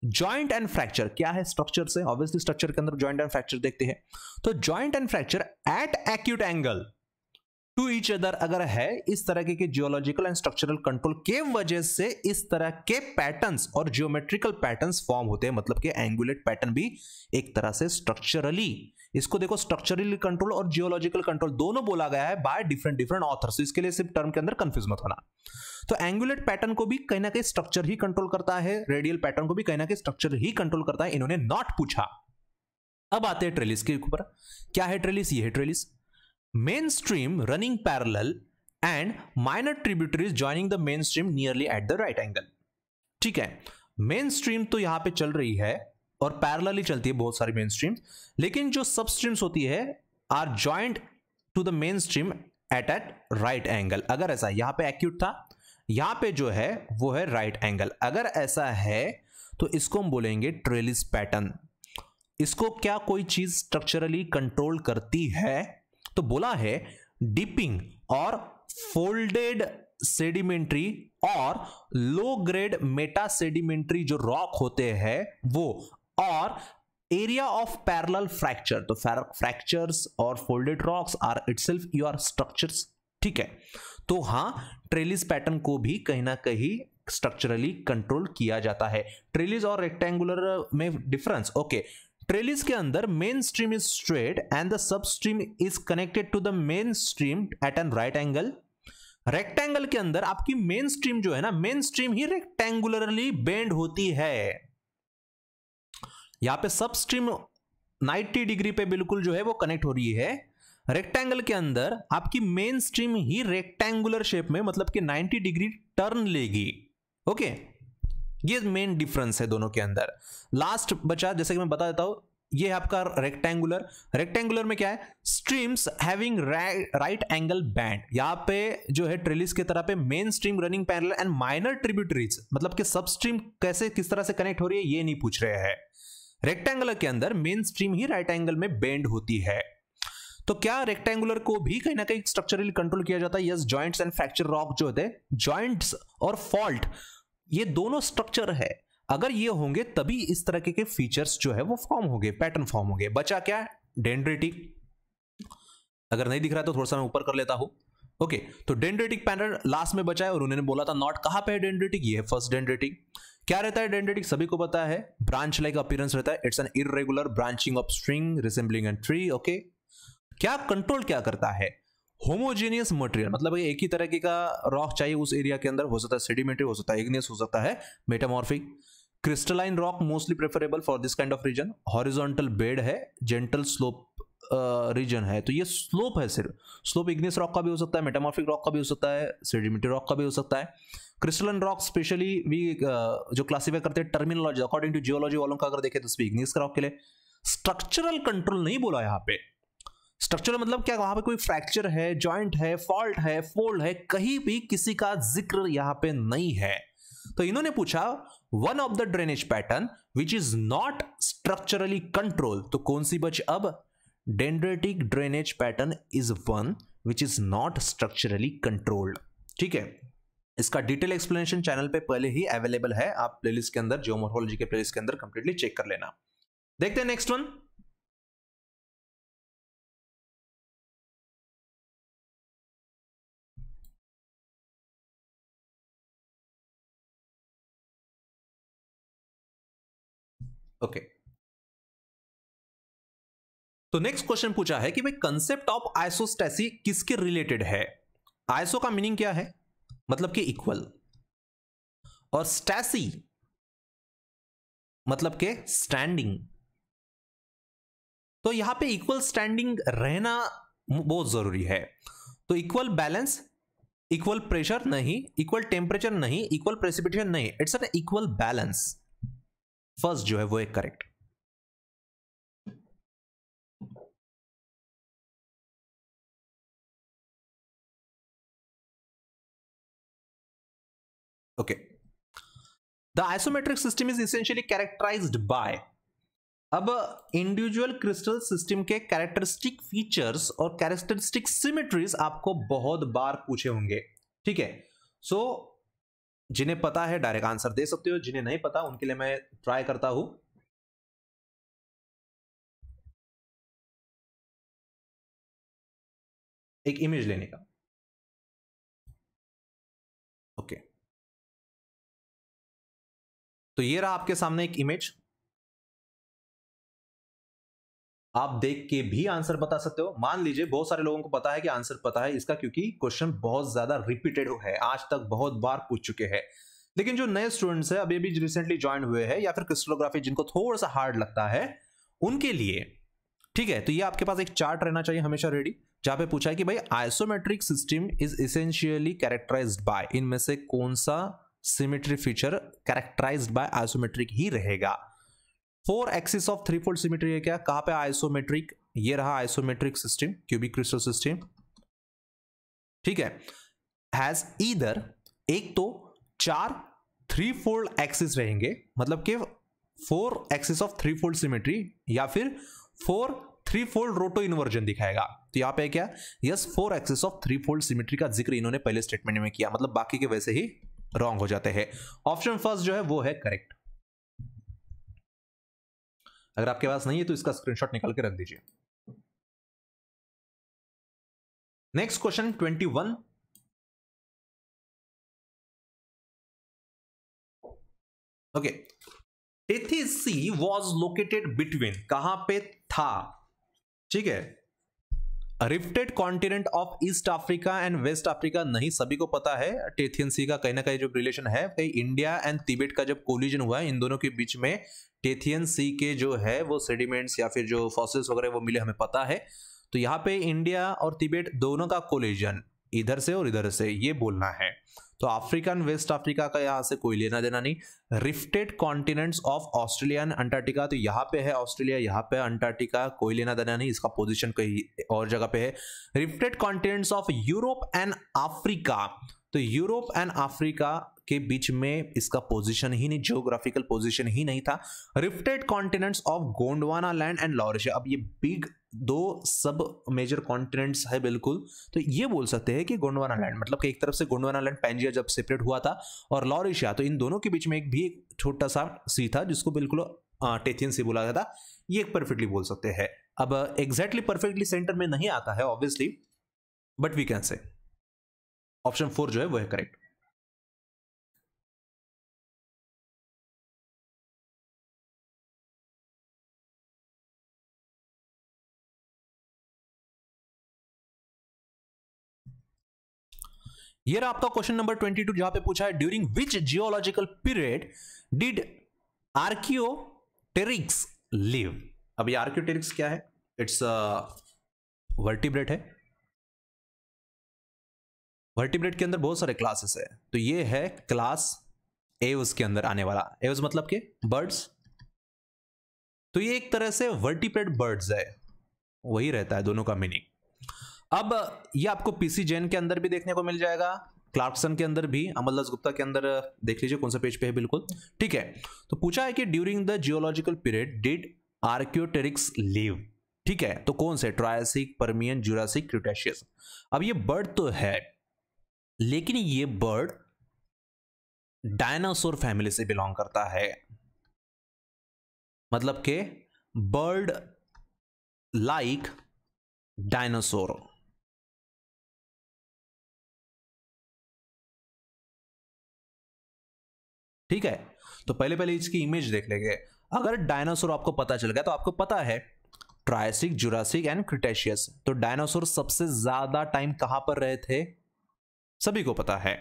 ज्वाइंट एंड फ्रैक्चर क्या है स्ट्रक्चर से ऑब्वियसली स्ट्रक्चर के अंदर ज्वाइंट एंड फ्रैक्चर देखते हैं तो joint and fracture at acute angle to each other अगर है इस तरह के, जियोलॉजिकल एंड स्ट्रक्चरल कंट्रोल के वजह से इस तरह के पैटर्न्स और जियोमेट्रिकल पैटर्न्स फॉर्म होते हैं मतलब कि एंगुलेट पैटर्न भी एक तरह से स्ट्रक्चरली इसको देखो स्ट्रक्चरली कंट्रोल और जियोलॉजिकल कंट्रोल दोनों बोला गया है बाय डिफरेंट डिफरेंट ऑथर्स इसके लिए सिर्फ टर्म के अंदर कंफ्यूज मत होना तो एंगुलेट पैटर्न को भी कहीं ना कहीं स्ट्रक्चर ही कंट्रोल करता है रेडियल पैटर्न को भी कहीं ना कहीं स्ट्रक्चर ही कंट्रोल करता है इन्होंने नॉट पूछा अब आते हैं ट्रेलिस के ऊपर क्या है ट्रेलिस ये है trellis main stream running parallel and minor tributaries joining the main stream nearly at the right angle ठीक है मेन स्ट्रीम तो यहां पे चल रही है और पैरल ही चलती है बहुत सारी मेन स्ट्रीम लेकिन जो सब स्ट्रीम्स होती है are joint to the main stream at at right angle अगर ऐसा यहां पे एक्यूट था यहां पे जो है वो है राइट right एंगल अगर ऐसा है तो इसको हम बोलेंगे ट्रेलिस पैटर्न इसको क्या कोई चीज स्ट्रक्चरली कंट्रोल करती है तो बोला है डिपिंग और फोल्डेड सेडिमेंट्री और लो ग्रेड मेटा सेडिमेंट्री जो रॉक होते हैं वो और एरिया ऑफ पैरल फ्रैक्चर तो फ्रैक्चर्स और folded rocks are itself your structure ठीक है तो हाँ ट्रेलिस पैटर्न को भी कहीं ना कहीं स्ट्रक्चरली कंट्रोल किया जाता है ट्रेलिस और रेक्टेंगुलर में डिफरेंस ओके okay. ट्रेलिस के अंदर main stream is straight and the sub stream is connected to the main stream at an right angle rectangle के अंदर आपकी मेन स्ट्रीम जो है ना मेन स्ट्रीम ही रेक्टेंगुलरली बेंड होती है यहां पे सब स्ट्रीम 90 डिग्री पे बिल्कुल जो है वो कनेक्ट हो रही है रेक्टेंगल के अंदर आपकी मेन स्ट्रीम ही रेक्टेंगुलर शेप में मतलब कि 90 डिग्री टर्न लेगी ओके okay? ये मेन डिफरेंस है दोनों के अंदर लास्ट बचा जैसे कि मैं बता देता हूं ये आपका रेक्टेंगुलर रेक्टेंगुलर में क्या है streams having right angle bend यहां पे जो है ट्रेलिस के तरह पे main stream running parallel and minor tributaries मतलब कि सब स्ट्रीम कैसे किस तरह से कनेक्ट हो रही है ये नहीं पूछ रहे हैं रेक्टेंगुलर के अंदर मेन स्ट्रीम ही राइट एंगल में बेंड होती है तो क्या रेक्टेंगुलर को भी कहीं ना कहीं स्ट्रक्चरली कंट्रोल किया जाता है yes joints and fracture rock जो होते हैं जॉइंट्स और फॉल्ट ये दोनों स्ट्रक्चर है अगर ये होंगे तभी इस तरह के, फीचर्स जो है वो फॉर्म होंगे पैटर्न फॉर्म होंगे बचा क्या है डेंड्रेटिक अगर नहीं दिख रहा तो थोड़ा सा मैं ऊपर कर लेता हूं ओके okay, तो डेंड्रेटिक पैटर्न लास्ट में बचा है और उन्होंने बोला था नॉट कहां पे है डेंड्रेटिक ये है फर्स्ट डेंड्रेटिक क्या रहता है डेंड्रेटिक सभी को पता है ब्रांच लाइक अपीयरेंस रहता है it's an irregular branching of string resembling and tree okay क्या कंट्रोल क्या करता है होमोजेनियस मटेरियल मतलब एक ही तरह का रॉक चाहिए उस एरिया के अंदर हो सकता है सेडिमेंट्री हो सकता है इग्नियस हो सकता है metamorphic crystalline rock mostly preferable for this kind of region horizontal bed है जेंटल स्लोप रीजन है तो ये स्लोप है सिर्फ स्लोप इग्नियस रॉक का भी हो सकता है मेटामॉर्फिक रॉक का भी हो सकता है सेडिमेंट्री रॉक का भी हो सकता है क्रिस्टलन रॉक स्पेशली वी जो क्लासीफाई करते हैं टर्मिनोलॉजी अकॉर्डिंग टू जियोलॉजी वालों का अगर देखें तो उसमें इग्निस रॉक के लिए स्ट्रक्चरल कंट्रोल नहीं बोला यहाँ पे स्ट्रक्चरल मतलब क्या वहां पे कोई फ्रैक्चर है जॉइंट है फॉल्ट है फोल्ड है कहीं भी किसी का जिक्र यहां पे नहीं है तो इन्होंने पूछा one of the drainage pattern which is not structurally control तो कौन सी बच अब dendritic drainage pattern is one which is not structurally controlled ठीक है इसका डिटेल एक्सप्लेनेशन चैनल पे पहले ही अवेलेबल है आप प्लेलिस्ट के अंदर जियोमोरोलॉजी के प्लेलिस्ट के अंदर कंप्लीटली चेक कर लेना देखते हैं नेक्स्ट वन ओके तो नेक्स्ट क्वेश्चन पूछा है कि भाई कंसेप्ट ऑफ आइसोस्टेसी किसके रिलेटेड है आइसो का मीनिंग क्या है मतलब कि इक्वल और स्टैसी मतलब के स्टैंडिंग तो यहां पे इक्वल स्टैंडिंग रहना बहुत जरूरी है तो इक्वल बैलेंस इक्वल प्रेशर नहीं इक्वल टेम्परेचर नहीं इक्वल प्रेसिपिटेशन नहीं it's an equal balance first जो है वो एक correct okay the isometric system is essentially characterize by अब इंडिविजुअल क्रिस्टल सिस्टम के कैरेक्टरिस्टिक फीचर्स और कैरेक्टरिस्टिक सिमेट्रीज आपको बहुत बार पूछे होंगे ठीक है सो so, जिन्हें पता है डायरेक्ट आंसर दे सकते हो जिन्हें नहीं पता उनके लिए मैं ट्राई करता हूं एक इमेज लेने का ओके तो ये रहा आपके सामने एक इमेज आप देख के भी आंसर बता सकते हो मान लीजिए बहुत सारे लोगों को पता है कि आंसर पता है इसका क्योंकि क्वेश्चन बहुत ज्यादा रिपीटेड है आज तक बहुत बार पूछ चुके हैं लेकिन जो नए स्टूडेंट्स हैं अभी अभी रिसेंटली ज्वाइन हुए हैं या फिर क्रिस्टलोग्राफी जिनको थोड़ा सा हार्ड लगता है उनके लिए ठीक है तो ये आपके पास एक चार्ट रहना चाहिए हमेशा रेडी जहां पे पूछा है कि भाई isometric system is essentially characterize by इनमें से कौन सा symmetry feature characterize by isometric ही रहेगा four axis of three fold symmetry है क्या कहां पे आइसोमेट्रिक ये रहा isometric system cubic crystal system ठीक है हैज ईदर एक तो चार थ्री फोल्ड एक्सिस रहेंगे मतलब कि four axis of three fold symmetry या फिर four three fold roto inversion दिखाएगा तो यहां पे क्या yes four axis of three fold symmetry का जिक्र इन्होंने पहले स्टेटमेंट में किया मतलब बाकी के वैसे ही रॉन्ग हो जाते हैं ऑप्शन फर्स्ट जो है वो है करेक्ट अगर आपके पास नहीं है तो इसका स्क्रीनशॉट निकाल के रख दीजिए next question twenty one okay Tethys sea was located between कहां पे था ठीक है rifted continent of East Africa and West Africa नहीं सभी को पता है टेथियन सी का कहीं ना कहीं जो रिलेशन है कहीं इंडिया एंड तिबेट का जब कोलिजन हुआ है इन दोनों के बीच में टेथियन सी के जो है वो सेडिमेंट्स या फिर जो फॉसिल्स वगैरह वो मिले हमें पता है तो यहाँ पे इंडिया और तिबेट दोनों का कोलिजन इधर से और इधर से ये बोलना है तो अफ्रीकन वेस्ट अफ्रीका का यहाँ से कोई लेना देना नहीं rifted continents of Australian Antarctica तो यहाँ पे है ऑस्ट्रेलिया यहाँ पे अंटार्कटिका कोई लेना देना नहीं इसका पोजीशन कहीं और जगह पे है rifted continents of Europe and Africa तो यूरोप एंड अफ्रीका के बीच में इसका पोजीशन ही नहीं जियोग्राफिकल पोजीशन ही नहीं था rifted continents of Gondwana land and Laurasia अब ये बिग दो सब मेजर कॉन्टिनेंट्स है बिल्कुल तो ये बोल सकते हैं कि गोंडवाना लैंड मतलब कि एक तरफ से गोंडवाना लैंड पेंजिया जब सेपरेट हुआ था और लॉरिशिया तो इन दोनों के बीच में एक भी एक छोटा सा सी था जिसको बिल्कुल टेथियन से बोला गया था ये एक परफेक्टली बोल सकते हैं अब एग्जैक्टली परफेक्टली सेंटर में नहीं आता है obviously but we can say option four जो है वह करेक्ट ये रहा आपका क्वेश्चन नंबर 22 जहां पर पूछा है during which geological period did Archaeopteryx live अब ये आर्कियोटेरिक्स क्या है इट्स वर्टिब्रेट uh, है वर्टिब्रेट के अंदर बहुत सारे क्लासेस है तो ये है क्लास एवस के अंदर आने वाला एवस मतलब के बर्ड्स तो ये एक तरह से वर्टिब्रेट बर्ड्स है वही रहता है दोनों का मीनिंग अब ये आपको पीसी जैन के अंदर भी देखने को मिल जाएगा क्लार्कसन के अंदर भी अमलदास गुप्ता के अंदर देख लीजिए कौन सा पेज पे है बिल्कुल ठीक है तो पूछा है कि during the geological period did Archaeopteryx live ठीक है तो कौन से ट्रायसिक परमियन जुरासिक क्रिटेशियस अब ये बर्ड तो है लेकिन ये बर्ड डायनासोर फैमिली से बिलोंग करता है मतलब के बर्ड लाइक डायनासोर ठीक है तो पहले पहले इसकी इमेज देख लेंगे अगर डायनासोर आपको पता चल गया तो आपको पता है ट्रायसिक जुरासिक एंड क्रिटेशियस तो डायनासोर सबसे ज्यादा टाइम कहां पर रहे थे सभी को पता है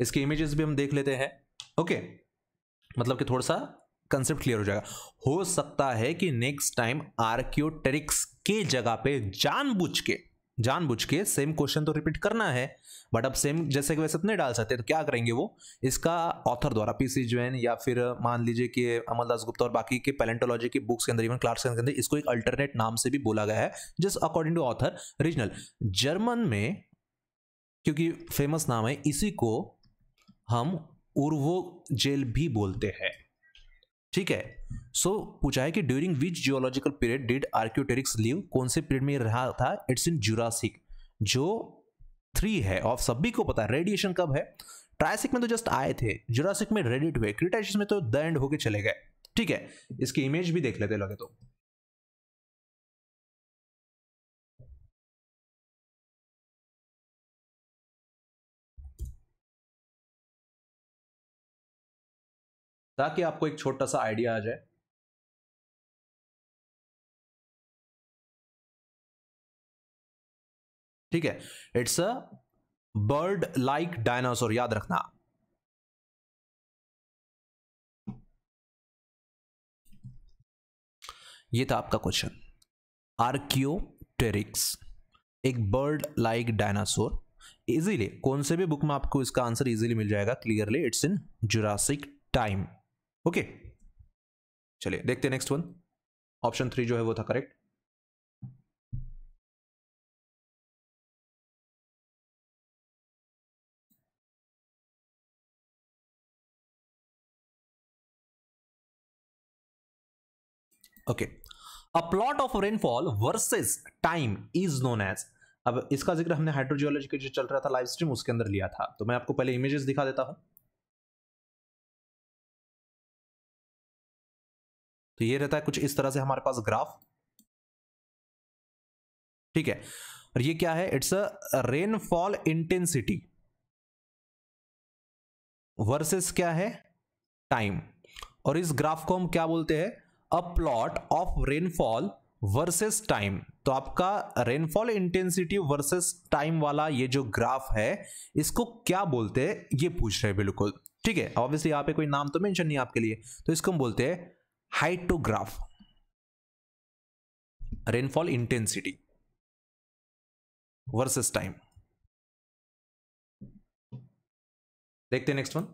इसके इमेजेस भी हम देख लेते हैं ओके मतलब कि थोड़ा सा कंसेप्ट क्लियर हो जाएगा हो सकता है कि नेक्स्ट टाइम आर्क्योटेरिक्स के जगह पे जानबूझ के जानबूझ के सेम क्वेश्चन तो रिपीट करना है बट अब सेम जैसे कि वैसे तो नहीं डाल सकते तो क्या करेंगे वो इसका ऑथर द्वारा पीसी जैन या फिर मान लीजिए कि अमलदास गुप्ता और बाकी के पैलेंटोलॉजी की बुक्स के अंदर इवन क्लार्क के अंदर इसको एक अल्टरनेट नाम से भी बोला गया है just according to author regional German में क्योंकि फेमस नाम है इसी को हम उर्वो जेल भी बोलते हैं ठीक है सो so, पूछा है कि during which geological period did Archaeopteryx live कौन से पीरियड में रहा था इट्स इन जुरासिक जो थ्री है और सभी को पता है रेडिएशन कब है ट्राइसिक में तो जस्ट आए थे जुरासिक में रेडिट हुए क्रिटाइशियस में तो द एंड होके चले गए ठीक है इसकी इमेज भी देख लेते लगे तो ताकि आपको एक छोटा सा आइडिया आ जाए ठीक है it's a bird like dinosaur याद रखना ये था आपका क्वेश्चन आर्क्योटेरिक्स एक बर्ड लाइक डायनासोर इजीली कौन से भी बुक में आपको इसका आंसर इजीली मिल जाएगा clearly it's in Jurassic time okay चलिए देखते हैं नेक्स्ट वन ऑप्शन थ्री जो है वो था correct okay a plot of rainfall versus time is known as अब इसका जिक्र हमने हाइड्रोजियोलॉजी के जो चल रहा था लाइव स्ट्रीम उसके अंदर लिया था तो मैं आपको पहले इमेजेस दिखा देता हूं तो ये रहता है कुछ इस तरह से हमारे पास ग्राफ ठीक है और ये क्या है it's a rainfall intensity versus क्या है टाइम और इस ग्राफ को हम क्या बोलते हैं a plot of rainfall versus time तो आपका रेनफॉल इंटेंसिटी वर्सेस टाइम वाला ये जो ग्राफ है इसको क्या बोलते हैं ये पूछ रहे हैं बिल्कुल ठीक है ऑब्वियसली यहां पे कोई नाम तो मेंशन नहीं आपके लिए तो इसको हम बोलते हैं hyetograph rainfall intensity versus time देखते हैं नेक्स्ट वन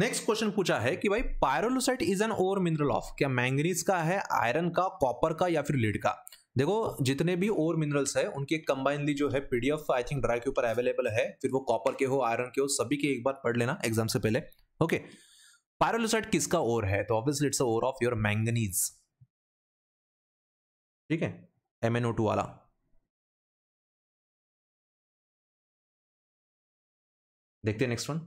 नेक्स्ट क्वेश्चन पूछा है कि भाई pyrolusite is an ore mineral of क्या मैंगनीज का है आयरन का कॉपर का या फिर लीड का देखो जितने भी ओर मिनरल्स है उनके कंबाइनली जो है पीडीएफ आई थिंक ड्राइव के ऊपर अवेलेबल है फिर वो कॉपर के हो आयरन के हो सभी के एक बार पढ़ लेना एग्जाम से पहले ओके पायरोलोसाइट किसका ओर है तो obviously it's ore of your manganese ठीक है एम वाला देखते हैं next one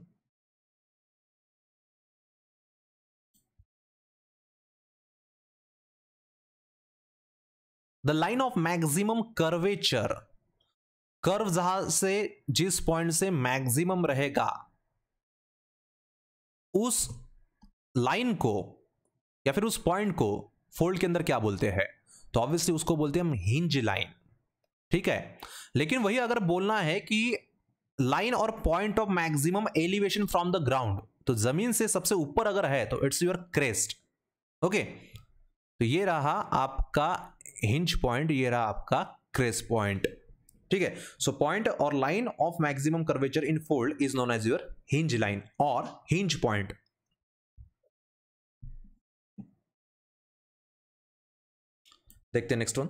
the line of maximum curvature curve जहां से जिस पॉइंट से मैक्सिमम रहेगा उस लाइन को या फिर उस पॉइंट को फोल्ड के अंदर क्या बोलते हैं तो ऑब्वियसली उसको बोलते हैं हम हिंज लाइन ठीक है लेकिन वही अगर बोलना है कि लाइन और point of maximum elevation from the ground तो जमीन से सबसे ऊपर अगर है तो इट्स योर क्रेस्ट ओके तो ये रहा आपका हिंज पॉइंट ये रहा आपका क्रेस पॉइंट ठीक है सो पॉइंट और line of maximum curvature in fold is known as your hinge line और हिंज पॉइंट देखते हैं नेक्स्ट वन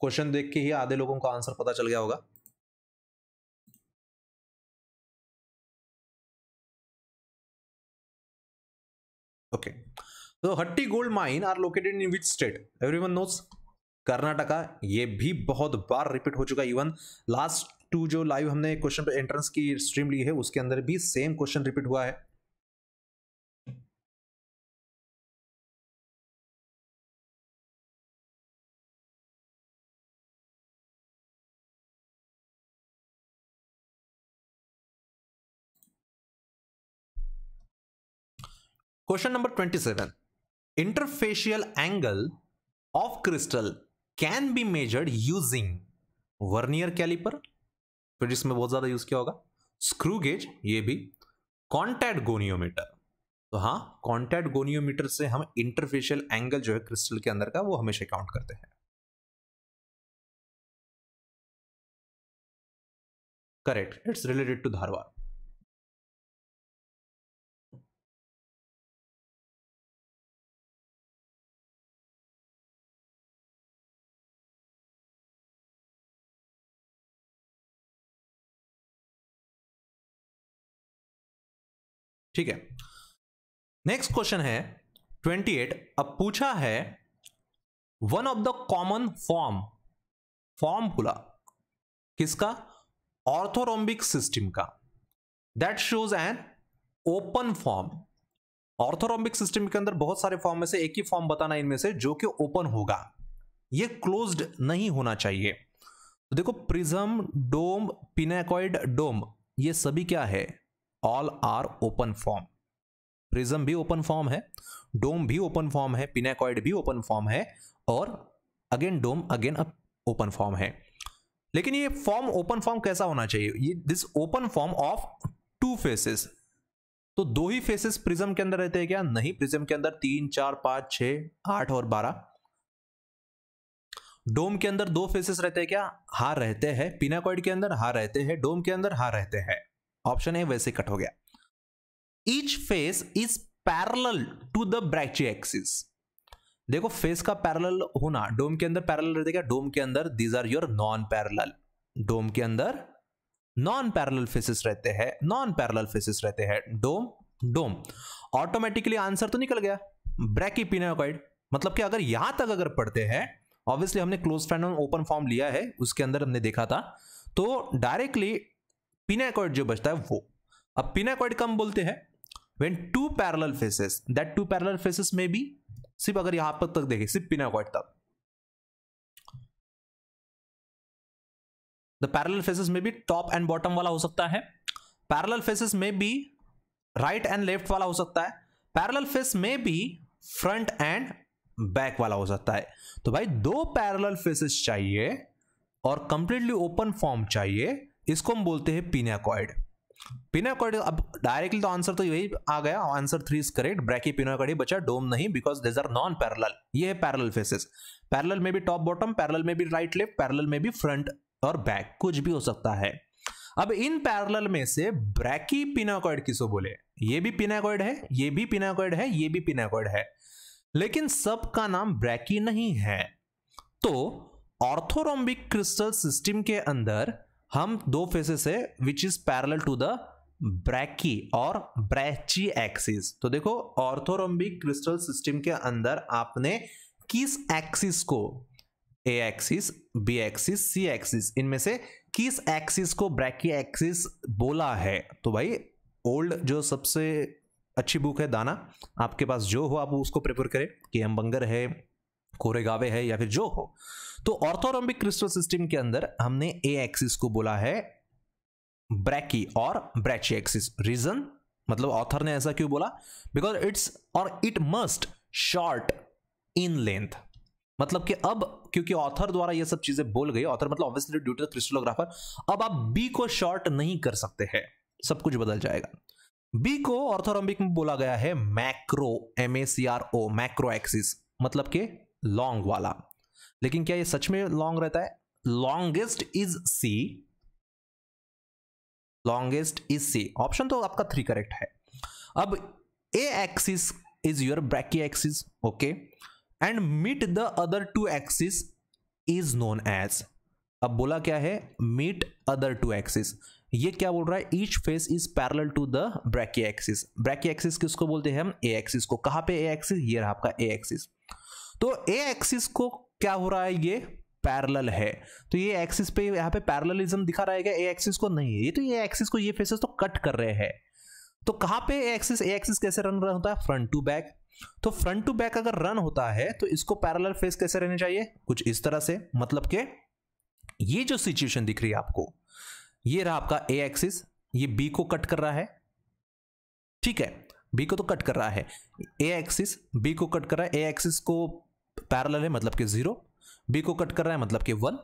क्वेश्चन देख के ही आधे लोगों का आंसर पता चल गया होगा Okay. So Hatti gold mine are located in which state? Everyone knows. Karnataka ये भी बहुत बार रिपीट हो चुका इवन लास्ट टू जो लाइव हमने क्वेश्चन पे एंट्रेंस की स्ट्रीम ली है उसके अंदर भी सेम क्वेश्चन रिपीट हुआ है number twenty seven interfacial angle of crystal can be measured using vernier caliper फिर जिसमें बहुत ज्यादा यूज किया होगा स्क्रू गेज ये भी कॉन्टैक्ट गोनियोमीटर तो हाँ कॉन्टैक्ट गोनियोमीटर से हम इंटरफेशियल एंगल जो है क्रिस्टल के अंदर का वो हमेशा काउंट करते हैं correct it's related to Dharwad ठीक है नेक्स्ट क्वेश्चन है 28 अब पूछा है one of the common form form formula किसका ऑर्थोरोम्बिक सिस्टम का that shows an open form orthorhombic system के अंदर बहुत सारे फॉर्म में से एक ही फॉर्म बताना इनमें से जो कि ओपन होगा ये क्लोज्ड नहीं होना चाहिए तो देखो प्रिज्म डोम पिनाकॉइड डोम ये सभी क्या है all are open form prism भी ओपन फॉर्म है डोम भी ओपन फॉर्म है पिनाकॉइड भी ओपन फॉर्म है और again dome again open form है लेकिन ये फॉर्म ओपन फॉर्म कैसा होना चाहिए ये this open form of two faces तो दो ही फेसेस प्रिज्म के अंदर रहते हैं क्या नहीं प्रिज्म के अंदर तीन चार पांच छ आठ और बारह डोम के अंदर दो फेसेस रहते हैं क्या हार रहते हैं पिनाकॉइड के अंदर हार रहते हैं डोम के अंदर हार रहते हैं ऑप्शन ए वैसे कट हो गया each face is parallel to the brachy axis देखो फेस का पैरल होना डोम के अंदर पैरल रहेगा डोम के अंदर these are your non parallel dome के अंदर नॉन पैरल फेसेस रहते हैं नॉन पैरल फेसेस रहते हैं डोम डोम ऑटोमेटिकली आंसर तो निकल गया ब्रैकी पिनाकॉइड मतलब कि अगर यहां तक अगर पढ़ते हैं ऑब्वियसली हमने क्लोज फ्रेंड ओपन फॉर्म लिया है उसके अंदर हमने देखा था तो डायरेक्टली पिनाकॉइड जो बचता है वो अब पिनाकॉइड कम बोलते हैं when two parallel faces that two parallel faces में भी सिर्फ अगर यहां पर तक देखे सिर्फ पिनाकॉइड तक द पैरल फेसेस में भी टॉप एंड बॉटम वाला हो सकता है पैरल फेसेस में भी राइट एंड लेफ्ट वाला हो सकता है पैरल फेस में भी फ्रंट एंड बैक वाला हो सकता है तो भाई दो पैरल फेसेस चाहिए और कंप्लीटली ओपन फॉर्म चाहिए इसको हम बोलते हैं पिनाकॉइड पिनाकॉइड अब डायरेक्टली तो आंसर तो यही आ गया answer three is correct brachy pinacoid ही बचा डोम नहीं because these are non parallel ये है पैरल फेसेस पैरल में भी टॉप बॉटम पैरल में भी राइट लेफ्ट पैरल में भी फ्रंट और बैक कुछ भी हो सकता है अब इन पैरल में से ब्रैकी पिनाकॉइड किसो बोले ये भी पिनाकॉइड है ये भी पिनाकॉइड है ये भी पिनाकॉइड है लेकिन सब का नाम ब्रैकी नहीं है तो ऑर्थोरोम्बिक क्रिस्टल सिस्टम के अंदर हम दो फेसेस है which is parallel to the brachy और ब्रैची एक्सिस तो देखो ऑर्थोरम्बिक क्रिस्टल सिस्टम के अंदर आपने किस एक्सिस को A axis B axis C axis इनमें से किस एक्सिस को ब्रैकी एक्सिस बोला है तो भाई ओल्ड जो सबसे अच्छी बुक है दाना आपके पास जो हो आप उसको प्रेफर करें कि हम बंगर है कोरेगावे है या फिर जो हो तो ऑर्थोरम्बिक क्रिस्टल सिस्टम के अंदर हमने ए एक्सिस को बोला है ब्रैकी और ब्रैची एक्सिस रीजन मतलब ऑथर ने ऐसा क्यों बोला बिकॉज इट्स और it must short in length मतलब कि अब क्योंकि ऑथर द्वारा ये सब चीजें बोल गई ऑथर मतलब ऑब्वियसली ड्यू टू क्रिस्टलोग्राफर अब आप बी को शॉर्ट नहीं कर सकते हैं सब कुछ बदल जाएगा बी को ऑर्थोरम्बिक में बोला गया है macro M A C R O macro axis मतलब के लॉन्ग वाला लेकिन क्या ये सच में लॉन्ग रहता है longest is C longest is C option तो आपका थ्री करेक्ट है अब A axis is your brachy axis okay and meet the other two axis is known as अब बोला क्या है मीट अदर टू एक्सिस ये क्या बोल रहा है each face is parallel to the brachy axis brachy axis किसको बोलते हैं हम ए एक्सिस को कहा पे ए एक्सिस ये रहा आपका ए एक्सिस तो ए एक्सिस को क्या हो रहा है ये पैरल है तो ये एक्सिस पे यहाँ पे पैरलिज्म दिखा रहा है क्या ए एक्सिस को नहीं है ये तो ये एक्सिस को ये फेसेस तो कट कर रहे हैं तो कहाँ पे ए एक्सिस ए एक्सिस कैसे रन रहा होता है फ्रंट टू बैक तो फ्रंट टू बैक अगर रन होता है तो इसको पैरल फेस कैसे रहने चाहिए कुछ इस तरह से मतलब के ये जो सिचुएशन दिख रही है आपको ये रहा आपका ए एक्सिस ये बी को कट कर रहा है ठीक है बी को तो कट कर रहा है ए एक्सिस बी को कट कर रहा है ए एक्सिस को पैरल है मतलब कि जीरो बी को कट कर रहा है मतलब कि वन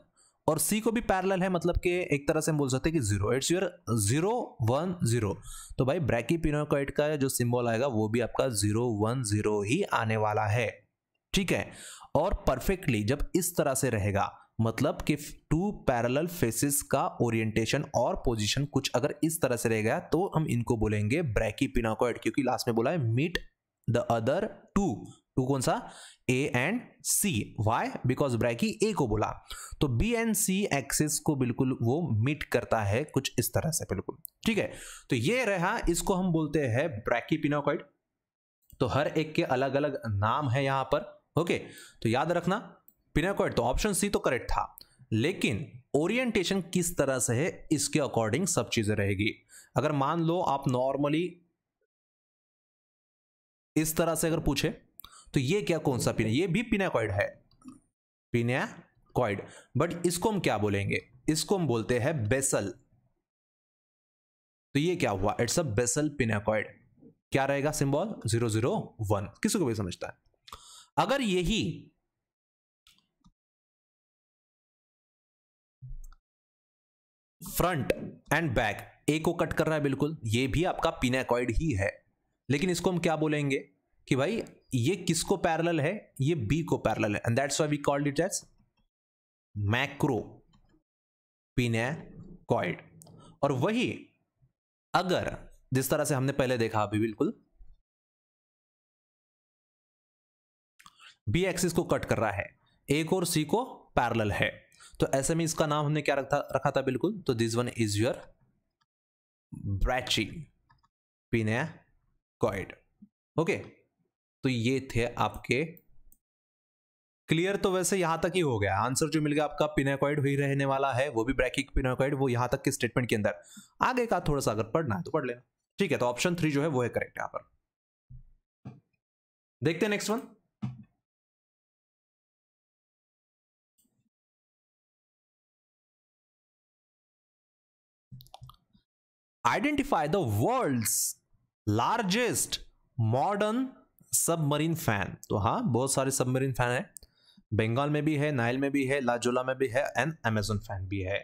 और सी को भी पैरल है मतलब कि एक तरह से हम बोल सकते हैं कि zero it's your zero one zero तो भाई ब्रैकी पिनोकॉइड का जो सिंबल आएगा वो भी आपका जीरो वन जीरो ही आने वाला है ठीक है और परफेक्टली जब इस तरह से रहेगा मतलब कि टू पैरेलल फेसेस का ओरिएंटेशन और पोजीशन कुछ अगर इस तरह से रहेगा तो हम इनको बोलेंगे ब्रैकी पिनाकॉइड क्योंकि लास्ट में बोला है meet the other two two कौन सा A and C why because brachy A को बोला तो बी एंड सी एक्सिस को बिल्कुल वो मीट करता है कुछ इस तरह से बिल्कुल ठीक है तो ये रहा इसको हम बोलते हैं ब्रैकी पिनोकॉइड तो हर एक के अलग अलग नाम है यहां पर ओके तो याद रखना पिनोकॉइड तो ऑप्शन सी तो करेक्ट था लेकिन ओरिएंटेशन किस तरह से है इसके अकॉर्डिंग सब चीजें रहेगी अगर मान लो आप नॉर्मली इस तरह से अगर पूछे तो ये क्या कौन सा पिना ये भी पिनाकॉइड है पिनाकॉइड बट इसको हम क्या बोलेंगे इसको हम बोलते हैं बेसल तो ये क्या हुआ इट्स अ बेसल पिनाकॉइड क्या रहेगा सिंबल जीरो जीरो वन किसी को भी समझता है अगर यही फ्रंट एंड बैक ए को कट कर रहा है बिल्कुल ये भी आपका पिनाकॉइड ही है लेकिन इसको हम क्या बोलेंगे कि भाई ये किसको पैरेलल है ये बी को पैरेलल है and that's why we called it as macro pinacoid और वही अगर जिस तरह से हमने पहले देखा अभी बिल्कुल बी एक्सिस को कट कर रहा है एक और सी को पैरेलल है तो ऐसे में इसका नाम हमने क्या रखा रखा था बिल्कुल तो this one is your brachy pinacoid okay तो ये थे आपके क्लियर तो वैसे यहां तक ही हो गया आंसर जो मिल गया आपका पिनाकॉइड ही रहने वाला है वो भी ब्रैकिक पिनाकॉइड वो यहां तक के स्टेटमेंट के अंदर आगे का थोड़ा सा अगर पढ़ना है तो पढ़ लेना ठीक है तो ऑप्शन थ्री जो है वो है करेक्ट यहां पर देखते हैं next one identify the world's largest modern submarine fan तो हाँ बहुत सारे सबमरीन फैन है बंगाल में भी है नाइल में भी है लाजोला में भी है एंड अमेजोन फैन भी है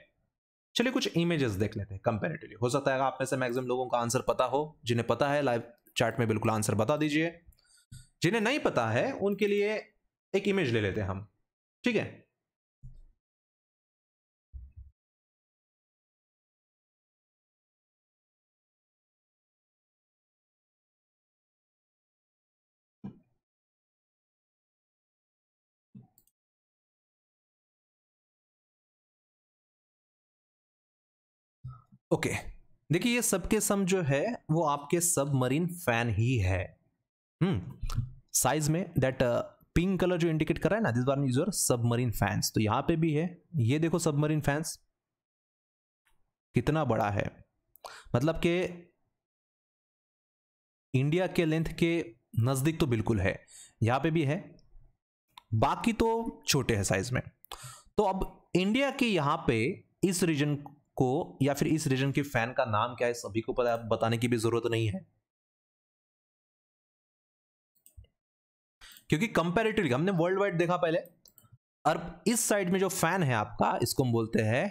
चलिए कुछ इमेजेस देख लेते हैं कंपेरेटिवली हो सकता है आप में से मैक्सिमम लोगों का आंसर पता हो जिन्हें पता है लाइव चैट में बिल्कुल आंसर बता दीजिए जिन्हें नहीं पता है उनके लिए एक इमेज ले लेते हैं हम ठीक है ओके देखिए ये सबके सम जो है वो आपके सब मरीन फैन ही है हम्म साइज में दैट पिंक कलर जो इंडिकेट कर रहा है ना this bar use your marine fans तो यहां पे भी है ये देखो सब मरीन फैंस कितना बड़ा है मतलब के इंडिया के लेंथ के नज़दीक तो बिल्कुल है यहां पे भी है बाकी तो छोटे हैं साइज में तो अब इंडिया के यहां पे इस रीजन को या फिर इस रीजन के फैन का नाम क्या है सभी को पता बताने की भी जरूरत नहीं है क्योंकि कंपेरेटिवली हमने वर्ल्ड वाइड देखा पहले और इस साइड में जो फैन है आपका इसको हम बोलते हैं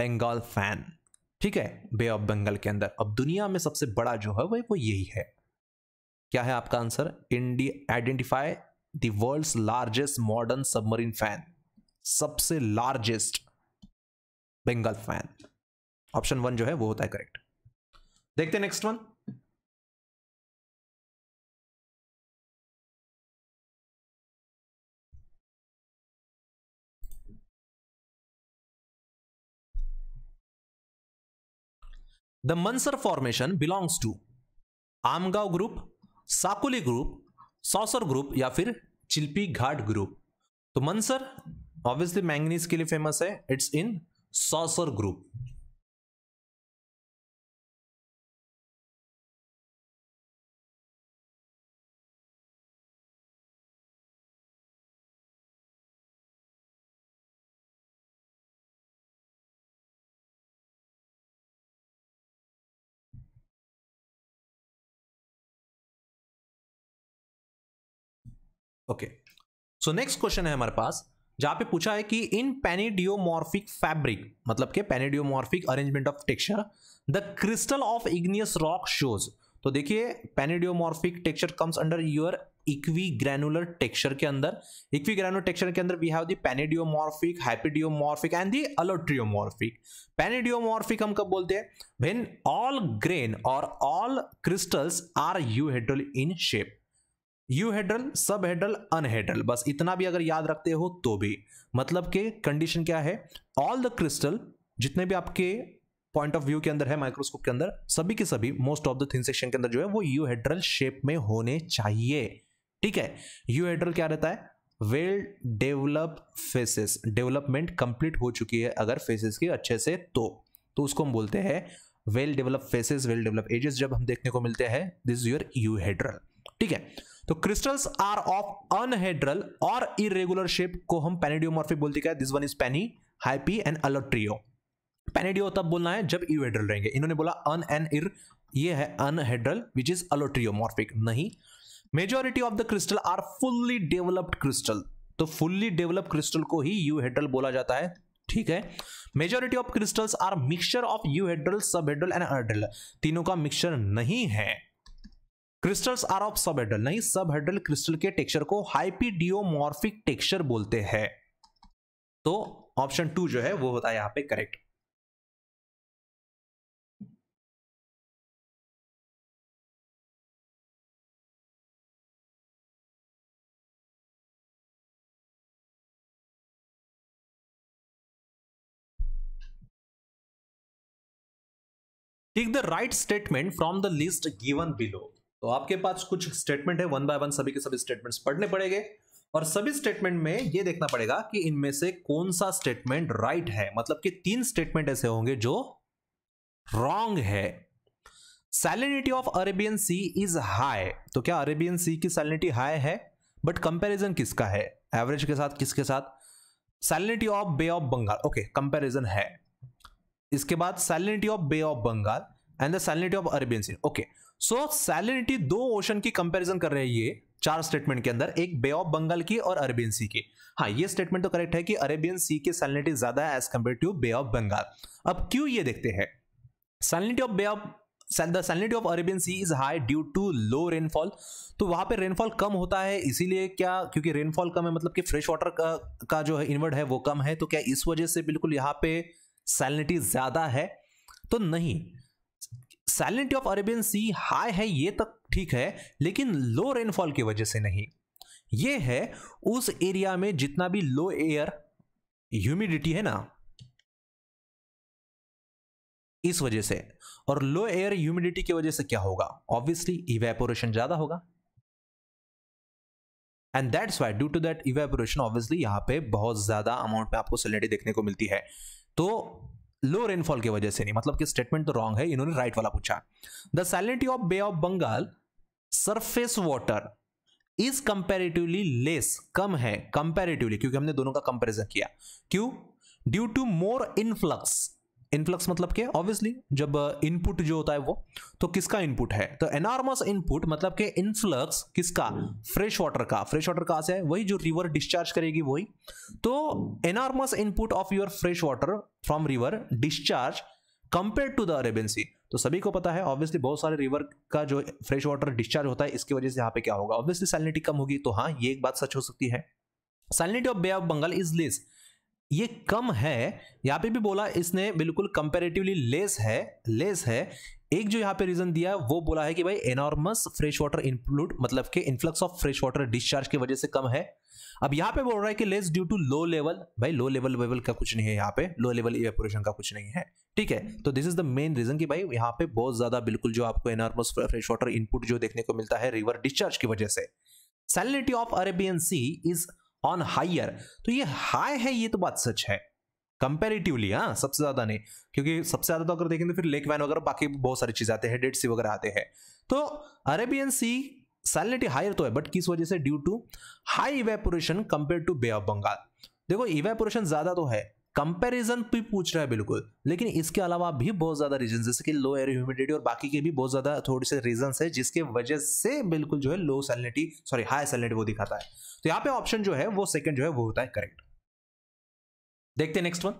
बंगाल फैन ठीक है बे ऑफ बंगाल के अंदर अब दुनिया में सबसे बड़ा जो है वो यही है क्या है आपका answer India identify the world largest modern submarine fan सबसे largest Bengal fan option one जो है वो होता है करेक्ट देखते हैं next one the Mansar formation belongs to Amgaon group Sakoli group Sausar group या फिर चिल्पी घाट ग्रुप तो मंसर ऑब्वियसली मैंगनीज के लिए फेमस है it's in Sausar group okay so next question है हमारे पास जहां पे पूछा है कि इन पेनेडियोमोर्फिक फैब्रिक मतलब के panidiomorphic arrangement of texture the crystal of igneous rock shows तो देखिए panidiomorphic texture comes under your equigranular texture के अंदर इक्वी ग्रेनुलर टेक्सचर के अंदर we have the panidiomorphic hypidiomorphic and the allotriomorphic panidiomorphic हम कब बोलते हैं वेन ऑल ग्रेन और all crystals are you in shape euhedral subhedral अनहेड्रल बस इतना भी अगर याद रखते हो तो भी मतलब के कंडीशन क्या है ऑल द क्रिस्टल जितने भी आपके पॉइंट ऑफ व्यू के अंदर है माइक्रोस्कोप के अंदर सभी के सभी most of the thin section के अंदर जो है वो यू हेड्रल शेप में होने चाहिए ठीक है यू हेड्रल क्या रहता है well develop faces development complete हो चुकी है अगर फेसेस की अच्छे से तो तो उसको हम बोलते हैं well develop faces well develop edges जब हम देखने को मिलते हैं दिस योर यू हेड्रल ठीक है तो क्रिस्टल्स आर ऑफ अनहेड्रल और इरेगुलर शेप को हम पेनेडियोमॉर्फिक बोलते क्या this one is pani hypi and allotrio panidio तब बोलना है जब इवेड्रल रहेंगे इन्होंने बोला अन एन इर ये है अनहेड्रल विच इज अलोट्रियोमॉर्फिक नहीं majority of the crystal are fully developed crystal तो फुल्ली डेवलप क्रिस्टल को ही यू हेड्रल बोला जाता है ठीक है majority of crystals are mixture of euhedral subhedral and अनहेड्रल तीनों का मिक्सचर नहीं है क्रिस्टल्स आर ऑफ सब हेड्रल नहीं सब हेड्रल क्रिस्टल के टेक्सचर को हाइपीडियोमॉर्फिक टेक्सचर बोलते हैं तो ऑप्शन टू जो है वो होता है यहां पे correct take the right statement from the list given below तो आपके पास कुछ स्टेटमेंट है वन बाय वन सभी के सभी स्टेटमेंट्स पढ़ने पड़ेंगे और सभी स्टेटमेंट में ये देखना पड़ेगा कि इनमें से कौन सा स्टेटमेंट राइट है मतलब कि तीन स्टेटमेंट ऐसे होंगे जो रॉन्ग है salinity of Arabian Sea is high तो क्या अरेबियन सी की सैलिनिटी हाई है बट कंपेरिजन किसका है एवरेज के साथ किसके साथ salinity of bay of Bengal okay comparison है इसके बाद salinity of bay of Bengal and the salinity of Arabian Sea okay okay. So so, salinity दो ओशन की कंपैरिजन कर रहे हैं ये चार स्टेटमेंट के अंदर एक बे ऑफ बंगाल की और अरेबियन सी की हाँ ये स्टेटमेंट तो करेक्ट है कि अरेबियन सी की सैलिनिटी ज्यादा है as compare to Bay of Bengal अब क्यों ये देखते हैं salinity of bay of salinity of Arabian Sea is high due to low rainfall तो वहां पे रेनफॉल कम होता है इसीलिए क्या क्योंकि रेनफॉल कम है मतलब कि फ्रेश वाटर का, का जो है इनवर्ड है वो कम है तो क्या इस वजह से बिल्कुल यहाँ पे सैलिनिटी ज्यादा है तो नहीं salinity of Arabian Sea high है ये तक ठीक है लेकिन लो रेनफॉल की वजह से नहीं ये है उस एरिया में जितना भी लो एयर ह्यूमिडिटी है ना इस वजह से और लो एयर ह्यूमिडिटी की वजह से क्या होगा ऑब्वियसली इवेपोरेशन ज्यादा होगा and that's why due to that evaporation obviously यहां पे बहुत ज्यादा अमाउंट में आपको सैलिनिटी देखने को मिलती है तो लो रेनफॉल की वजह से नहीं मतलब कि स्टेटमेंट तो रॉन्ग है इन्होंने राइट वाला पूछा the salinity of bay of Bengal surface water is comparatively less कम है कंपेरेटिवली क्योंकि हमने दोनों का कंपेरिजन किया क्यों due to more influx influx मतलब क्या ऑब्वियसली जब इनपुट जो होता है वो तो किसका इनपुट है तो एनॉर्मस इनपुट मतलब के इनफ्लक्स किसका फ्रेश वाटर का फ्रेश वाटर कहाँ से है वही जो रिवर डिस्चार्ज करेगी वही तो enormous input of your fresh water from river discharge compare to the Arabian Sea तो सभी को पता है ऑब्वियसली बहुत सारे रिवर का जो फ्रेश वाटर डिस्चार्ज होता है इसकी वजह से यहाँ पे क्या होगा ऑब्वियसली सैलिनिटी कम होगी तो हाँ ये एक बात सच हो सकती है salinity of bay of Bengal is less ये कम है यहाँ पे भी बोला इसने बिल्कुल कंपेरेटिवली लेस है लेस है एक जो यहाँ पे रीजन दिया वो बोला है कि भाई एनॉर्मस फ्रेश वाटर इंक्लूड मतलब के influx of fresh water discharge की वजह से कम है अब यहाँ पे बोल रहा है कि less due to low level भाई लो लेवल लेवल का कुछ नहीं है यहाँ पे लो लेवल इवेपोरेशन का कुछ नहीं है ठीक है तो this is the main reason कि भाई यहाँ पे बहुत ज्यादा बिल्कुल जो आपको एनॉर्मस फ्रेश वाटर इनपुट जो देखने को मिलता है रिवर डिस्चार्ज की वजह से salinity of Arabian Sea is on higher तो ये हाई है ये तो बात सच है कंपेरेटिवली हाँ सबसे ज्यादा नहीं क्योंकि सबसे ज्यादा तो अगर देखें तो फिर लेक वैन वगैरह बाकी बहुत सारी चीज आते हैं डेड सी वगैरह आते हैं तो अरेबियन सी सैलिनिटी हायर तो है बट किस वजह से due to high evaporation compare to Bay of Bengal देखो इवेपोरेशन ज्यादा तो है कंपैरिजन भी पूछ रहा है बिल्कुल लेकिन इसके अलावा भी बहुत ज्यादा रीजन जैसे कि लो एयर ह्यूमिडिटी और बाकी के भी बहुत ज्यादा थोड़े से रीजन है जिसके वजह से बिल्कुल जो है low salinity sorry high salinity वो दिखाता है तो यहाँ पे ऑप्शन जो है वो सेकंड जो है वो होता है करेक्ट देखते हैं next one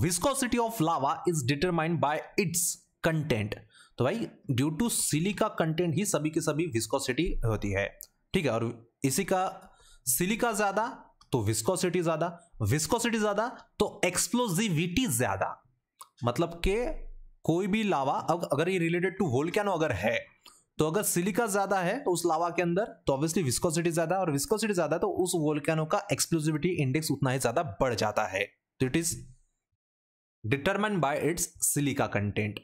viscosity of lava is determined by its content तो भाई ड्यू टू सिलिका कंटेंट ही सभी की सभी विस्कोसिटी होती है ठीक है और इसी का सिलिका ज्यादा तो विस्कोसिटी ज्यादा विस्कोसिटी ज्यादा तो एक्सप्लोजिविटी ज्यादा मतलब के कोई भी लावा अब अगर ये रिलेटेड टू वोल्केनो अगर है तो अगर सिलिका ज्यादा है तो उस लावा के अंदर तो ऑब्वियसली विस्कोसिटी ज्यादा और विस्कोसिटी ज्यादा तो उस वोल्केनो का एक्सप्लोजिविटी इंडेक्स उतना ही ज्यादा बढ़ जाता है तो it is determined by its silica content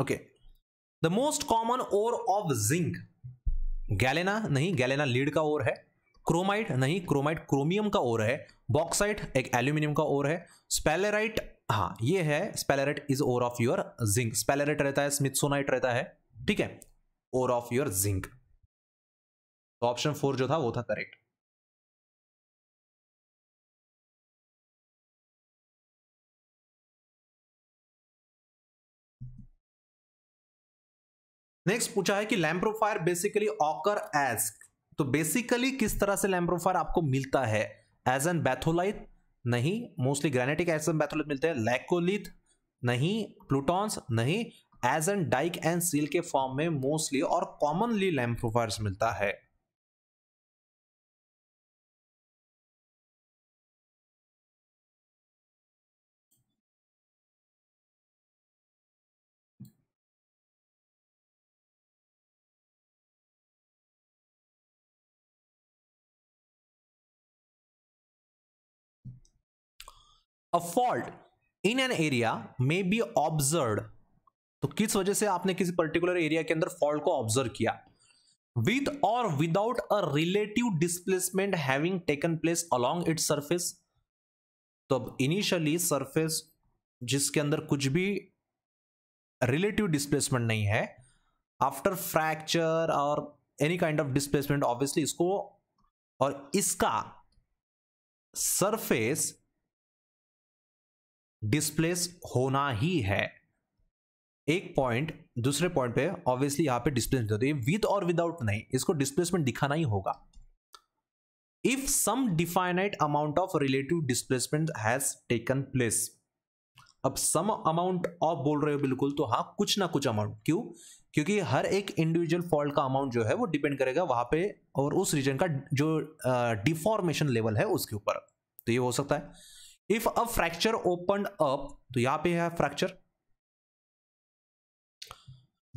okay the most common ore of zinc galena नहीं गैलेना लीड का ओर है क्रोमाइट नहीं क्रोमाइट क्रोमियम का ओर है बॉक्साइट एक एल्यूमिनियम का ओर है स्पेलेराइट हाँ ये है sphalerite is ore of your zinc sphalerite रहता है स्मिथसोनाइट रहता है ठीक है और ऑफ योर जिंक तो ऑप्शन फोर जो था वो था करेक्ट नेक्स्ट पूछा है कि लैम्प्रोफायर बेसिकली ऑकर एज तो बेसिकली किस तरह से लैम्प्रोफायर आपको मिलता है एज एन बैथोलाइट नहीं mostly granitic as an batholith मिलते हैं लैकोलिथ नहीं प्लूटॉन्स नहीं as an dyke and sill के फॉर्म में मोस्टली और कॉमनली लैम्प्रोफायर्स मिलता है A fault in an area may be observed तो किस वजह से आपने किसी पर्टिकुलर एरिया के अंदर फॉल्ट को ऑब्जर्व किया with or without a relative displacement having taken place along its surface तो अब इनिशियली सरफेस जिसके अंदर कुछ भी रिलेटिव डिस्प्लेसमेंट नहीं है after fracture or any kind of displacement obviously इसको और इसका सरफेस डिस्प्लेस होना ही है एक पॉइंट दूसरे पॉइंट पे ऑब्वियसली यहां पे डिस्प्लेसमेंट होती है विद तो और विदाउट नहीं इसको डिस्प्लेसमेंट दिखाना ही होगा if some definite amount of relative displacement has taken place अब सम अमाउंट ऑफ बोल रहे हो बिल्कुल तो हाँ कुछ ना कुछ अमाउंट क्यों क्योंकि हर एक इंडिविजुअल फॉल्ट का अमाउंट जो है वो डिपेंड करेगा वहां पे और उस रीजन का जो डिफॉर्मेशन लेवल है उसके ऊपर तो ये हो सकता है if a fracture open up तो यहाँ पे है fracture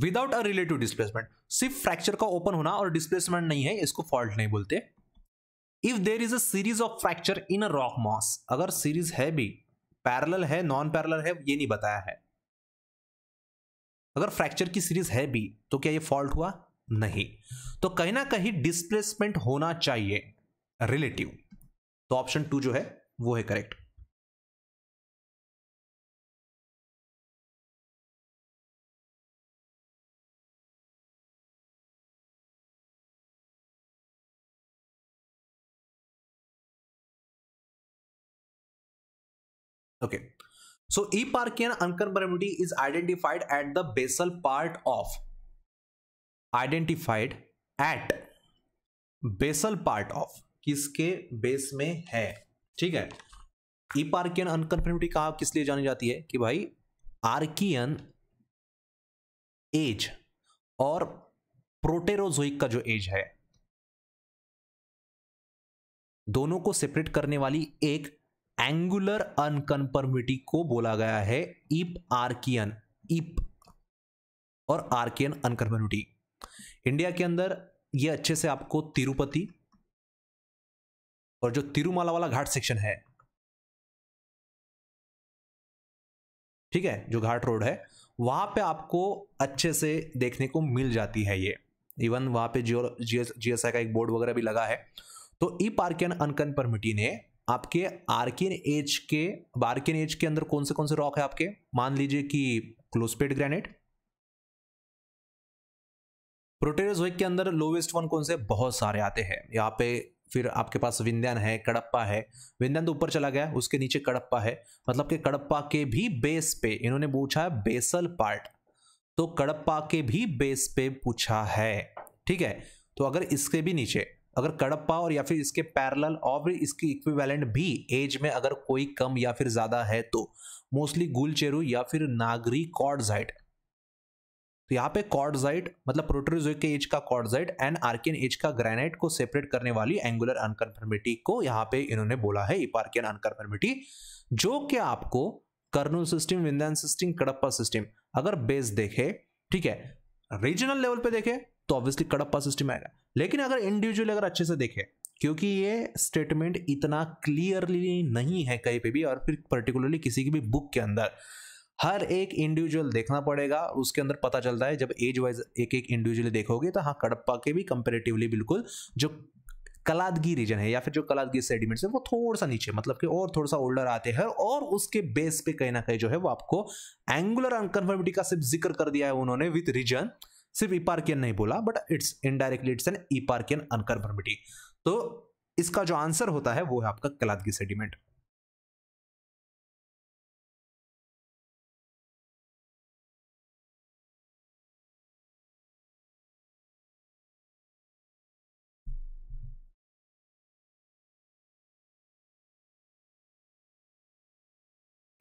without a relative displacement सिर्फ फ्रैक्चर का ओपन होना और डिस्प्लेसमेंट नहीं है इसको फॉल्ट नहीं बोलते if there is a series of fracture in a rock mass अगर सीरीज है भी पैरल है नॉन पैरल है ये नहीं बताया है अगर फ्रैक्चर की सीरीज है भी तो क्या ये फॉल्ट हुआ नहीं तो कहीं ना कहीं डिस्प्लेसमेंट होना चाहिए रिलेटिव तो ऑप्शन टू जो है वो है correct Okay. So eparchian unconformity is identified at the basal part of identified at basal part of किसके बेस में है ठीक है इपार्कियन अनकन्फर्मिटी कहा किस लिए जानी जाती है कि भाई आर्कियन एज और प्रोटेरोजोइक का जो एज है दोनों को सेपरेट करने वाली एक एंगुलर अनकनफर्मिटी को बोला गया है इप आर्कियन इप और आर्कियन अनकनफर्मिटी इंडिया के अंदर ये अच्छे से आपको तिरुपति और जो तिरुमाला वाला घाट सेक्शन है ठीक है जो घाट रोड है वहां पे आपको अच्छे से देखने को मिल जाती है ये इवन वहां पे जियो जीएसआई का एक बोर्ड वगैरह भी लगा है तो ई पार्कियन परमिटी ने आपके आर्किन एज के आर्किन एज के अंदर कौन से कौन से रॉक है आपके मान लीजिए कि क्लोसपेड ग्रेनेट प्रोटेरस के अंदर लोवेस्ट वन कौन से बहुत सारे आते हैं यहाँ पे फिर आपके पास विंध्यान है कड़प्पा है विंध्यान तो ऊपर चला गया उसके नीचे कड़प्पा है मतलब कि कड़प्पा के भी बेस पे इन्होंने पूछा है बेसल पार्ट तो कड़प्पा के भी बेस पे पूछा है ठीक है तो अगर इसके भी नीचे अगर कड़प्पा और या फिर इसके पैरल और इसकी इक्विवेलेंट भी एज में अगर कोई कम या फिर ज्यादा है तो मोस्टली गुलचेरू या फिर नागरी कॉर्डजाइट तो यहाँ पे कॉर्डजाइट मतलब प्रोटोरिजोइक के एज का कॉर्डजाइट एंड आर्कियन एज का ग्रेनाइट को सेपरेट करने वाली एंगुलर अनकन्फर्मिटी को यहाँ पे इन्होंने बोला है इपार्कियन अनकन्फर्मिटी जो कि आपको Kurnool system Vindhyan system Cuddapah system अगर बेस देखे ठीक है रीजनल लेवल पे देखे तो ऑब्वियसली कड़प्पा सिस्टम आएगा लेकिन अगर इंडिविजुअल अगर अच्छे से देखे क्योंकि ये स्टेटमेंट इतना क्लियरली नहीं है कहीं पे भी और फिर पर्टिकुलरली किसी की भी बुक के अंदर हर एक इंडिविजुअल देखना पड़ेगा उसके अंदर पता चलता है जब एज वाइज एक एक इंडिविजुअली देखोगे तो हाँ कड़प्पा के भी कंपेरेटिवली बिल्कुल जो कलादगी रीजन है या फिर जो कलादगी सेडिमेंट्स है वो थोड़ा सा नीचे मतलब कि और थोड़ा सा ओल्डर आते हैं और उसके बेस पे कहीं ना कहीं जो है वो आपको एंगुलर अनकन्फर्मिटी का सिर्फ जिक्र कर दिया है उन्होंने विथ रीजन सिर्फ इपार्कियन नहीं बोला but it's indirectly it's an eparchaean unconformity तो इसका जो आंसर होता है वो है आपका Kaladgi sediment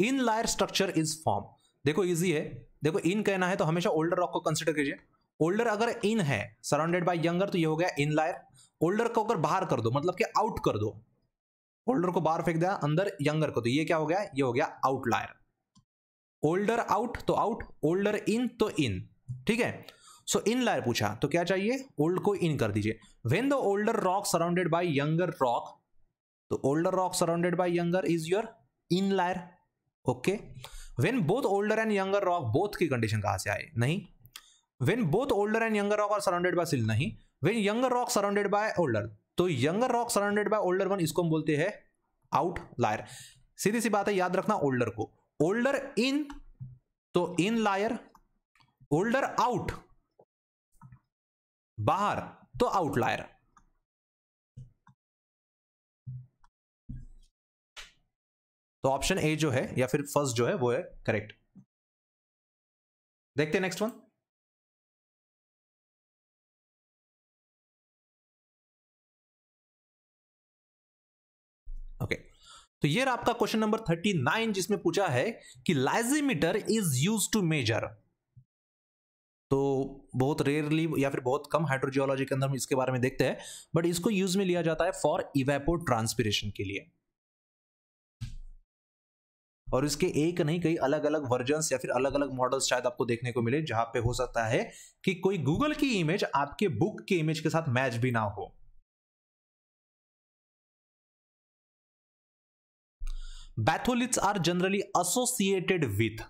inlier structure is form देखो इजी है देखो इन कहना है तो हमेशा ओल्डर रॉक को कंसिडर कीजिए ओल्डर अगर इन है सराउंडेड बाय यंगर तो ये हो गया इन लायर ओल्डर को अगर बाहर कर दो मतलब कि आउट कर दो ओल्डर को बाहर फेंक दिया अंदर यंगर को तो ये क्या हो गया ये हो गया आउट लायर ओल्डर आउट तो आउट ओल्डर इन तो इन ठीक है सो इन लायर पूछा तो क्या चाहिए ओल्ड को इन कर दीजिए when the older rock surrounded by younger rock तो older rock surrounded by younger is your inlier okay when both older and younger rock both की कंडीशन कहां से आए नहीं when both older and younger rock are surrounded by सिल नहीं when younger rock surrounded by older तो younger rock surrounded by older one इसको हम बोलते हैं outlier सीधी सी बात है याद रखना older को older in तो in liar older out बाहर तो outlier तो ऑप्शन ए जो है या फिर फर्स्ट जो है वो है करेक्ट देखते हैं नेक्स्ट वन तो ये आपका क्वेश्चन नंबर थर्टी नाइन जिसमें पूछा है कि lysimeter is use to measure तो बहुत रेयरली या फिर बहुत कम हाइड्रोजियोलॉजी के अंदर हम इसके बारे में देखते हैं बट इसको यूज में लिया जाता है फॉर इवेपो ट्रांसपिरेशन के लिए और इसके एक नहीं कई अलग अलग वर्जन या फिर अलग अलग मॉडल्स शायद आपको देखने को मिले जहां पे हो सकता है कि कोई गूगल की इमेज आपके बुक के इमेज के साथ मैच भी ना हो batholiths are generally associated with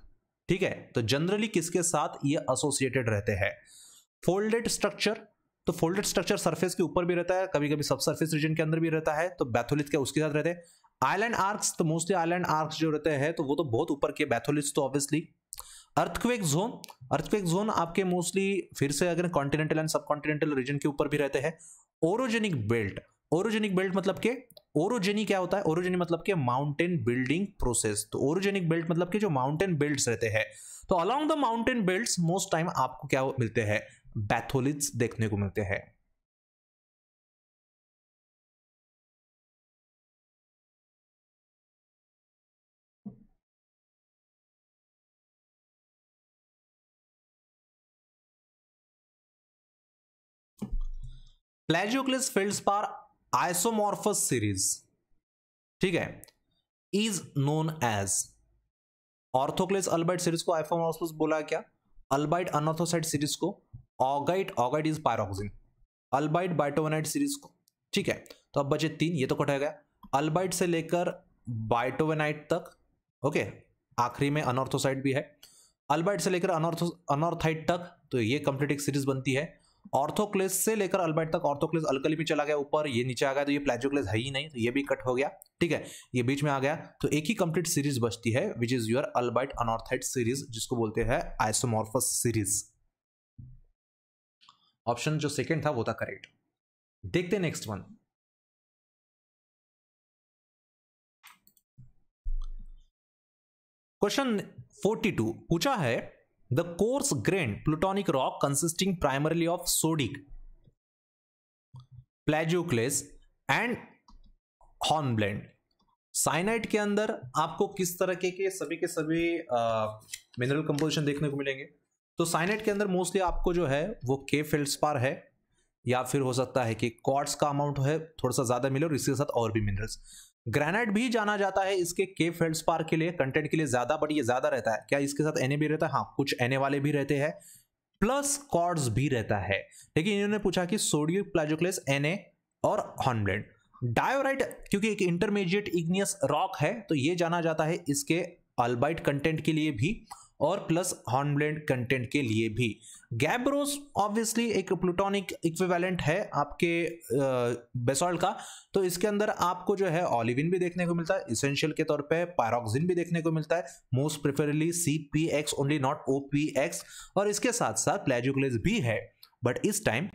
ठीक है तो जनरली किसके साथ ये एसोसिएटेड रहते हैं फोल्डेड स्ट्रक्चर तो फोल्डेड स्ट्रक्चर सरफेस के ऊपर भी रहता है कभी कभी सब सरफेस रीजन के अंदर भी रहता है तो बैथोलिथ क्या उसके साथ रहते हैं आइलैंड आर्क्स तो मोस्टली आइलैंड आर्क्स जो रहते हैं तो वो तो बहुत ऊपर के बैथोलिथ्स तो obviously earthquake zone earthquake zone आपके मोस्टली फिर से अगर continental and subcontinental region के ऊपर भी रहते हैं ओरोजेनिक बेल्ट ओरोजेनिक बेल्ट मतलब के ओरोजेनी क्या होता है ओरोजेनी मतलब के माउंटेन बिल्डिंग प्रोसेस तो ओरोजेनिक बेल्ट मतलब के जो माउंटेन बेल्ट रहते हैं तो along the mountain belt most time आपको क्या मिलते हैं बैथोलिट्स देखने को मिलते हैं प्लेजियोक्लिस पर आइसोमॉर्फस सीरीज ठीक है is known as orthoclase albite series को आइफोमॉर्फस बोला क्या अल्बाइट अनऑर्थोसाइट सीरीज को augite augite is pyroxene albite bytownite series को ठीक है तो अब बचे तीन ये तो कट गया अल्बाइट से लेकर बाइटोवेनाइट तक ओके आखिरी में अनऑर्थोसाइट भी है अल्बाइट से लेकर अनऑर्थो अनऑर्थाइट तक तो ये कंप्लीट एक सीरीज बनती है ऑर्थोक्लेस से लेकर अल्बाइट तक ऑर्थोक्लेस अल्कली में चला गया ऊपर ये नीचे आ गया तो ये प्लेजोक्लेस है ही नहीं तो ये भी कट हो गया ठीक है ये बीच में आ गया तो एक ही कंप्लीट सीरीज बचती है which is your albite anorthite series जिसको बोलते हैं आइसोमॉर्फस सीरीज ऑप्शन जो सेकेंड था वो था करेक्ट देखते नेक्स्ट वन क्वेश्चन 42 पूछा है The coarse grained plutonic rock consisting primarily of sodic, plagioclase and hornblende syenite के अंदर आपको किस तरह के, सभी के सभी मिनरल कंपोजिशन देखने को मिलेंगे तो साइनाइट के अंदर मोस्टली आपको जो है वो के फेल्सपार है या फिर हो सकता है कि क्वार्ट्स का अमाउंट है थोड़ा सा ज़्यादा मिले और इसके साथ और भी मिनरल्स ग्रेनाइट भी जाना जाता है इसके के फेल्ड पार्क के लिए कंटेंट के लिए ज्यादा बट ये ज्यादा रहता है क्या इसके साथ एने भी रहता है हाँ कुछ एने वाले भी रहते हैं प्लस कॉर्ड्स भी रहता है लेकिन इन्होंने पूछा कि सोडियो प्लाजोक्लेस एने और हॉर्नब्लेंड डायोराइट क्योंकि एक इंटरमीडिएट इग्नियस रॉक है तो ये जाना जाता है इसके अल्बाइट कंटेंट के लिए भी और प्लस हॉर्नब्लेंड कंटेंट के लिए भी गैब्रोस ऑब्वियसली एक प्लूटोनिक इक्विवेलेंट है आपके बेसॉल्ट का तो इसके अंदर आपको जो है ऑलिविन भी देखने को मिलता है इसेंशियल के तौर पे पायरोक्सिन भी देखने को मिलता है most preferably C P X only not O P X और इसके साथ साथ प्लेजुक्लेस भी है बट इस टाइम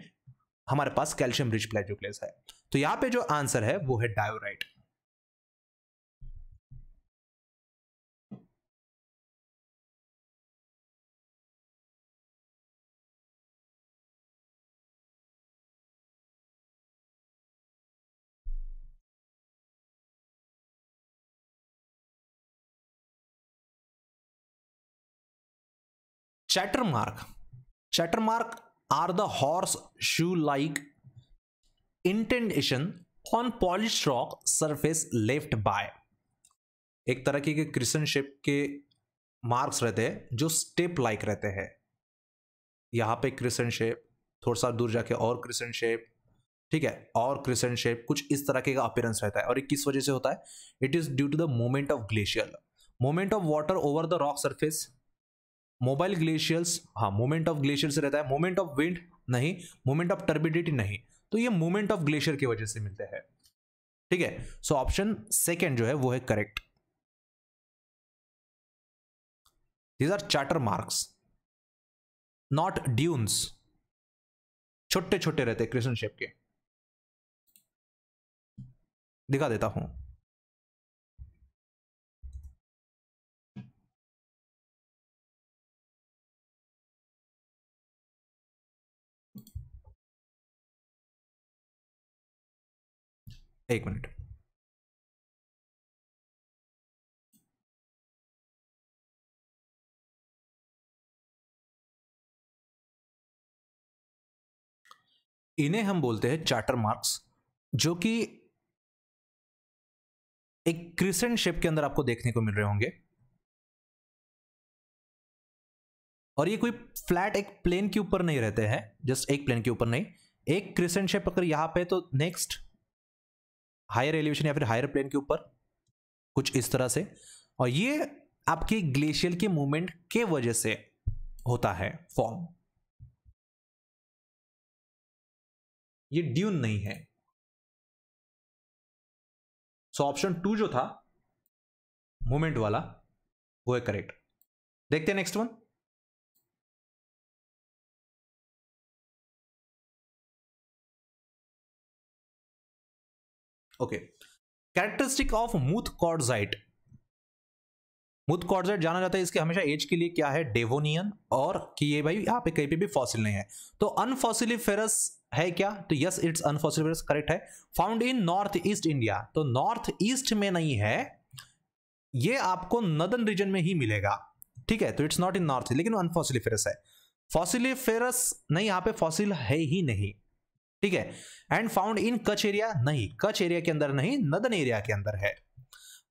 हमारे पास कैल्शियम रिच प्लेजुक्लेस है तो यहाँ पे जो आंसर है वो है diorite chatter mark are the horseshoe like indentation on polish rock surface left by एक तरह के क्रिशन शेप के मार्क्स रहते हैं जो स्टेप लाइक रहते हैं यहां पे क्रिशन शेप थोड़ा सा दूर जाके और क्रिशन शेप ठीक है और क्रिशन शेप कुछ इस तरह के का अपीयरेंस रहता है और ये किस वजह से होता है it is due to the moment of glacier moment of water over the rock surface mobile glaciers हाँ मोमेंट ऑफ ग्लेशियर से रहता है मोमेंट ऑफ विंड नहीं मोमेंट ऑफ टर्बिडिटी नहीं तो ये मोमेंट ऑफ ग्लेशियर की वजह से मिलते हैं ठीक है सो ऑप्शन सेकेंड जो है वो है correct these are chatter marks not dunes छोटे छोटे रहते क्रिशन शेप के दिखा देता हूं एक मिनट इन्हें हम बोलते हैं चार्टर मार्क्स जो कि एक क्रिसेंट शेप के अंदर आपको देखने को मिल रहे होंगे और ये कोई फ्लैट एक प्लेन के ऊपर नहीं रहते हैं जस्ट एक प्लेन के ऊपर नहीं एक क्रिसेंट शेप अगर यहां पे तो नेक्स्ट हायर एलिवेशन या फिर हायर प्लेन के ऊपर कुछ इस तरह से और ये आपके ग्लेशियर के मूवमेंट के वजह से होता है फॉर्म ये ड्यून नहीं है सो ऑप्शन टू जो था मूवमेंट वाला वो है करेक्ट देखते हैं next one okay characteristic of muth quartzite Muth quartzite जाना जाता है इसके हमेशा एज के लिए क्या है डेवोनियन और कि ये भाई यहां पे कहीं पे भी फॉसिल नहीं है तो अनफॉसिलीफेरस है क्या तो यस इट्स अनफॉसिलिफेरस करेक्ट है found in north east India तो नॉर्थ ईस्ट में नहीं है ये आपको नदन रीजन में ही मिलेगा ठीक है तो इट्स नॉट इन नॉर्थ लेकिन अनफॉसिलिफेरस है फॉसिलिफेरस नहीं यहां पे फॉसिल है ही नहीं ठीक है एंड फाउंड इन कच एरिया नहीं कच एरिया के अंदर नहीं नदन एरिया के अंदर है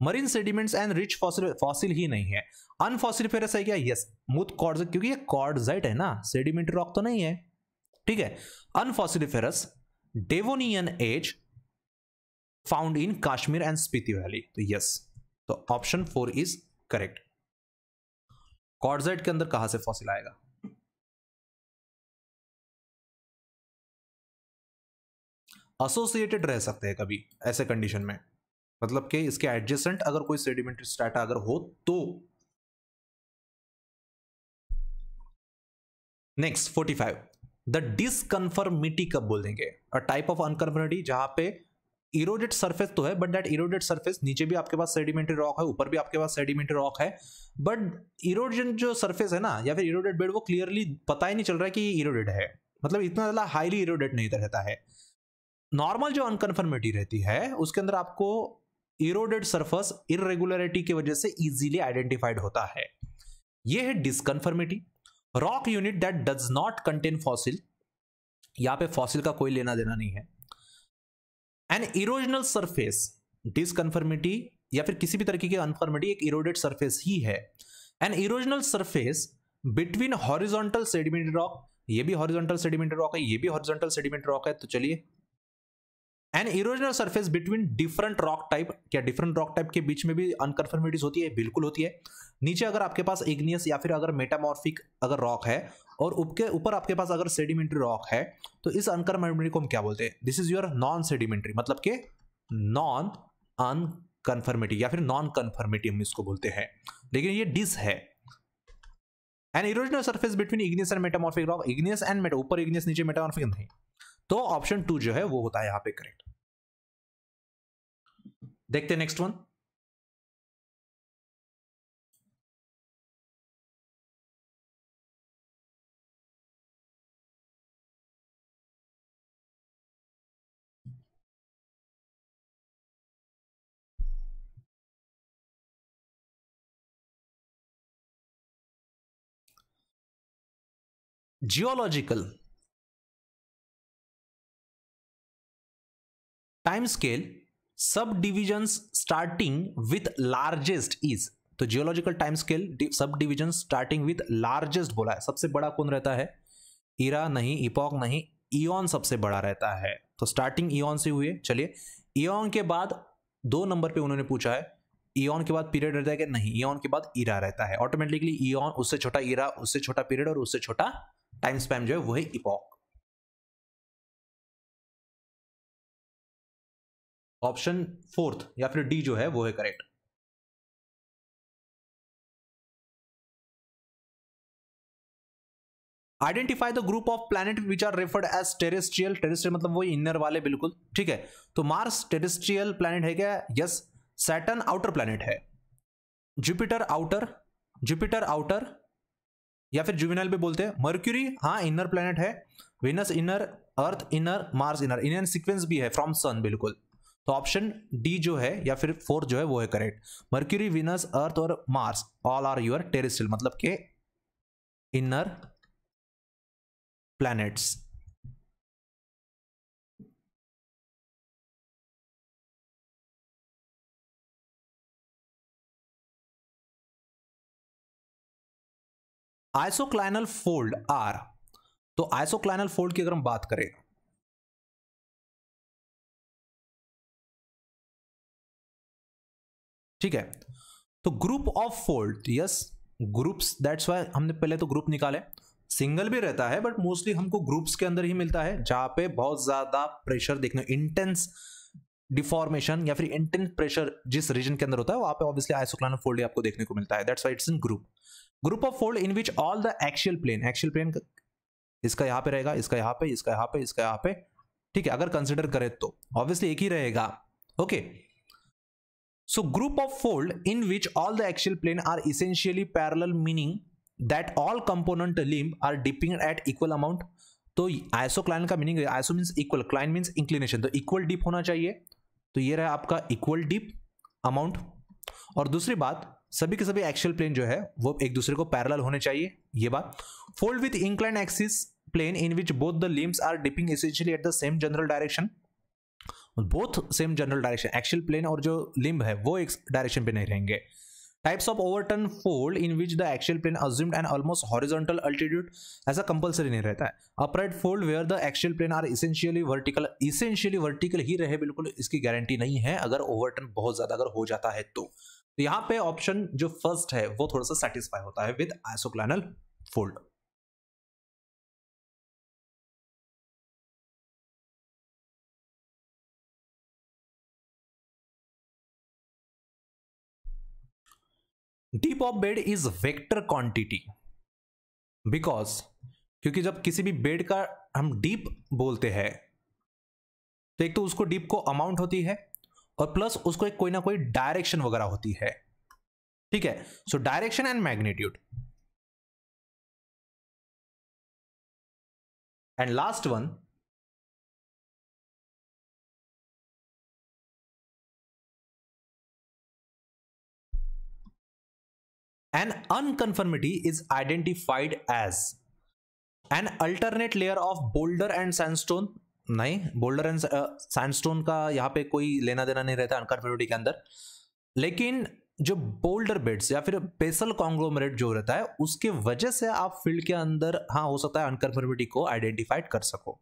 marine sediments and rich fossil fossil ही नहीं है अनफॉसिलिफेरस है क्या यस मूथ कॉर्ड क्योंकि ये कॉर्डजाइट है ना सेडिमेंट रॉक तो नहीं है ठीक है unfossiliferous Devonian age found in Kashmir and Spiti valley तो यस तो option four is correct quartzite के अंदर कहां से फॉसिल आएगा एसोसिएटेड रह सकते हैं कभी ऐसे कंडीशन में मतलब कि इसके एडजेसेंट अगर कोई सेडिमेंट्री स्टाटा अगर हो तो next forty five the disconformity कब बोलेंगे अ टाइप ऑफ अनकन्फर्मिटी जहां पे इरोडेड सरफेस तो है बट दैट इरोडेड सरफेस नीचे भी आपके पास सेडिमेंट्री रॉक है ऊपर भी आपके पास सेडिमेंट्री रॉक है बट इरोजन जो सरफेस है ना या फिर इरोडेड बेड वो क्लियरली पता ही नहीं चल रहा है कि इरोडेड है मतलब इतना ज़्यादा हाईली इरोडेड नहीं रहता है नॉर्मल जो अनकन्फर्मिटी रहती है उसके अंदर आपको इरोडेड सरफेस इरेगुलरिटी की वजह से इजीली आइडेंटिफाइड होता है ये है disconformity rock unit that does not contain fossil यहां पे फॉसिल का कोई लेना देना नहीं है एन इरोजनल सरफेस डिसकन्फर्मिटी या फिर किसी भी तरीके की अनफॉर्मिटी एक इरोडेड सरफेस ही है an erosional surface between horizontal sediment rock ये भी हॉरिजॉन्टल सेडिमेंट रॉक है ये भी हॉरिजॉन्टल सेडिमेंट रॉक है तो चलिए an erosional surface between different rock type क्या डिफरेंट रॉक टाइप के बीच में भी अनकन्फर्मिटीज होती है बिल्कुल होती है नीचे अगर आपके पास इग्नियस या फिर अगर मेटामॉर्फिक अगर रॉक है और उपके ऊपर आपके पास अगर सेडिमेंट्री रॉक है तो इस अनकन्फर्मिटी को हम क्या बोलते हैं this is your non sedimentary मतलब के नॉन अनकन्फर्मिटी या फिर नॉन कन्फर्मिटी हम इसको बोलते हैं लेकिन ये डिस है an erosional surface between igneous and metamorphic rock igneous and meta ऊपर इग्नियस नीचे मेटामॉर्फिक नहीं तो ऑप्शन टू जो है वो होता है यहां पे करेक्ट देखते next one geological time scale subdivision starting with largest is तो geological time scale subdivision starting with largest बोला है सबसे बड़ा कौन रहता है इरा नहीं इपॉक नहीं इन सबसे बड़ा रहता है तो स्टार्टिंग इन से हुए चलिए इन के बाद दो नंबर पे उन्होंने पूछा है इन के बाद पीरियड रहता है कि नहीं इन के बाद ईरा रहता है ऑटोमेटिकली इन उससे छोटा इरा उससे छोटा पीरियड और उससे छोटा टाइम स्पैम जो है वही इपॉक ऑप्शन फोर्थ या फिर डी जो है वो है correct identify the group of planet which are referred as terrestrial terrestrial मतलब वही इनर वाले बिल्कुल ठीक है तो मार्स टेरेस्ट्रियल प्लैनेट है क्या यस सैटन आउटर प्लैनेट है जुपिटर आउटर जुपिटर आउटर या फिर जुबिनल भी बोलते हैं मर्क्यूरी हाँ इनर प्लैनेट है Venus inner Earth inner Mars inner inner sequence भी है फ्रॉम सन बिल्कुल तो ऑप्शन डी जो है या फिर फोर जो है वो है करेक्ट मर्क्यूरी विनस अर्थ और Mars all are your terrestrial मतलब के inner planets isoclinal fold are तो आइसोक्लाइनल फोल्ड की अगर हम बात करें ठीक है तो group of fold yes groups that's why हमने पहले तो ग्रुप निकाले सिंगल भी रहता है बट मोस्टली हमको ग्रुप्स के अंदर ही मिलता है जहां पे बहुत ज्यादा प्रेशर देखने इंटेंस डिफॉर्मेशन या फिर इंटेंस प्रेशर जिस रीजन के अंदर होता है वहां पे ऑब्वियसली आइसोक्लानो फोल्ड आपको देखने को मिलता है that's why it's in group group of fold in which all the axial plane axial plane इसका यहाँ पे रहेगा इसका यहाँ पे इसका यहाँ पे इसका यहाँ पे ठीक है अगर कंसिडर करें तो ऑब्वियसली एक ही रहेगा okay okay. So group of fold in which all the axial plane are essentially parallel meaning that all component limb are dipping at equal amount तो आइसो क्लाइन का meaning iso means equal cline means inclination तो equal dip होना चाहिए तो ये रहा आपका equal dip amount और दूसरी बात सभी के सभी एक्शियल प्लेन जो है वो एक दूसरे को पैरेलल होने चाहिए ये बात fold with incline axis plane in which both the limbs are dipping essentially at the same general direction both same general direction axial plane और जो लिम्ब है वो एक डायरेक्शन पे नहीं रहेंगे types of overturn fold in which the axial plane assumed and almost horizontal altitude ऐसा compulsory नहीं रहता है upright fold where the axial plane are essentially vertical essentially vertical ही रहे बिल्कुल इसकी गारंटी नहीं है अगर ओवरटर्न बहुत ज्यादा अगर हो जाता है तो, तो यहाँ पे ऑप्शन जो फर्स्ट है वो थोड़ा सा सेटिस्फाई होता है with isoclinal fold dip of bed is vector quantity because क्योंकि जब किसी भी बेड का हम डीप बोलते हैं तो एक तो उसको डीप को अमाउंट होती है और प्लस उसको एक कोई ना कोई डायरेक्शन वगैरह होती है ठीक है so direction and magnitude and last one an unconformity is identified as an alternate layer of boulder and sandstone नहीं बोल्डर एंड सैंडस्टोन का यहाँ पे कोई लेना देना नहीं रहता अनकन्फर्मिटी के अंदर लेकिन जो बोल्डर बेड्स या फिर पेसल कॉन्ग्लोमरेट जो रहता है उसके वजह से आप फील्ड के अंदर हाँ हो सकता है अनकन्फर्मिटी को आइडेंटिफाइड कर सको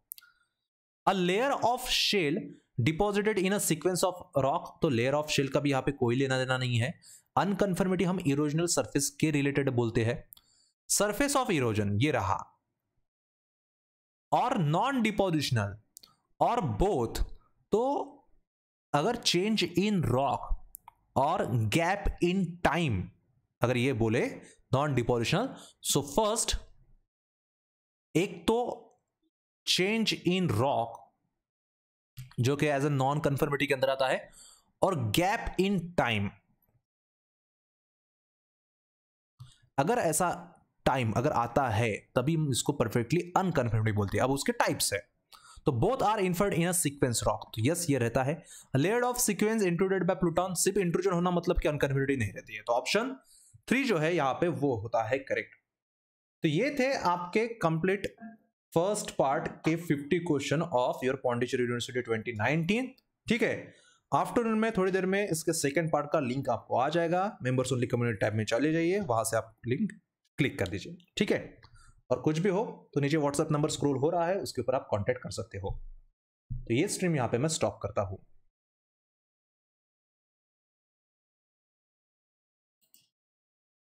a layer of shale deposited in a sequence of rock तो लेयर ऑफ शेल का भी यहाँ पे कोई लेना देना नहीं है अनकन्फर्मिटी हम इरोजनल सर्फेस के रिलेटेड बोलते हैं सर्फेस ऑफ इरोजन ये रहा और नॉन डिपोजिशनल और बोथ तो अगर चेंज इन रॉक और गैप इन टाइम अगर ये बोले नॉन डिपोजिशनल सो फर्स्ट एक तो चेंज इन रॉक जो कि एज ए नॉन कन्फर्मिटी के अंदर आता है और गैप इन टाइम अगर ऐसा टाइम अगर आता है तभी हम इसको परफेक्टली अनकन्फर्मेटिव बोलते हैं अब उसके टाइप्स है तो both are inferred in sequence rock तो यस ये रहता है layer of sequence included by pluton सिर्फ इंट्रोजन होना मतलब कि अनकन्फर्मिटी नहीं रहती है तो ऑप्शन थ्री जो है यहाँ पे वो होता है करेक्ट तो ये थे आपके कंप्लीट फर्स्ट पार्ट के 50 question of your Pondicherry university 2019 ठीक है आफ्टरनून में थोड़ी देर में इसके सेकेंड पार्ट का लिंक आपको आ जाएगा मेंबर्स ओनली कम्युनिटी टैब में चले जाइए वहां से आप लिंक क्लिक कर दीजिए ठीक है और कुछ भी हो तो नीचे व्हाट्सएप नंबर स्क्रोल हो रहा है उसके ऊपर आप कॉन्टेक्ट कर सकते हो तो ये स्ट्रीम यहाँ पे मैं स्टॉप करता हूँ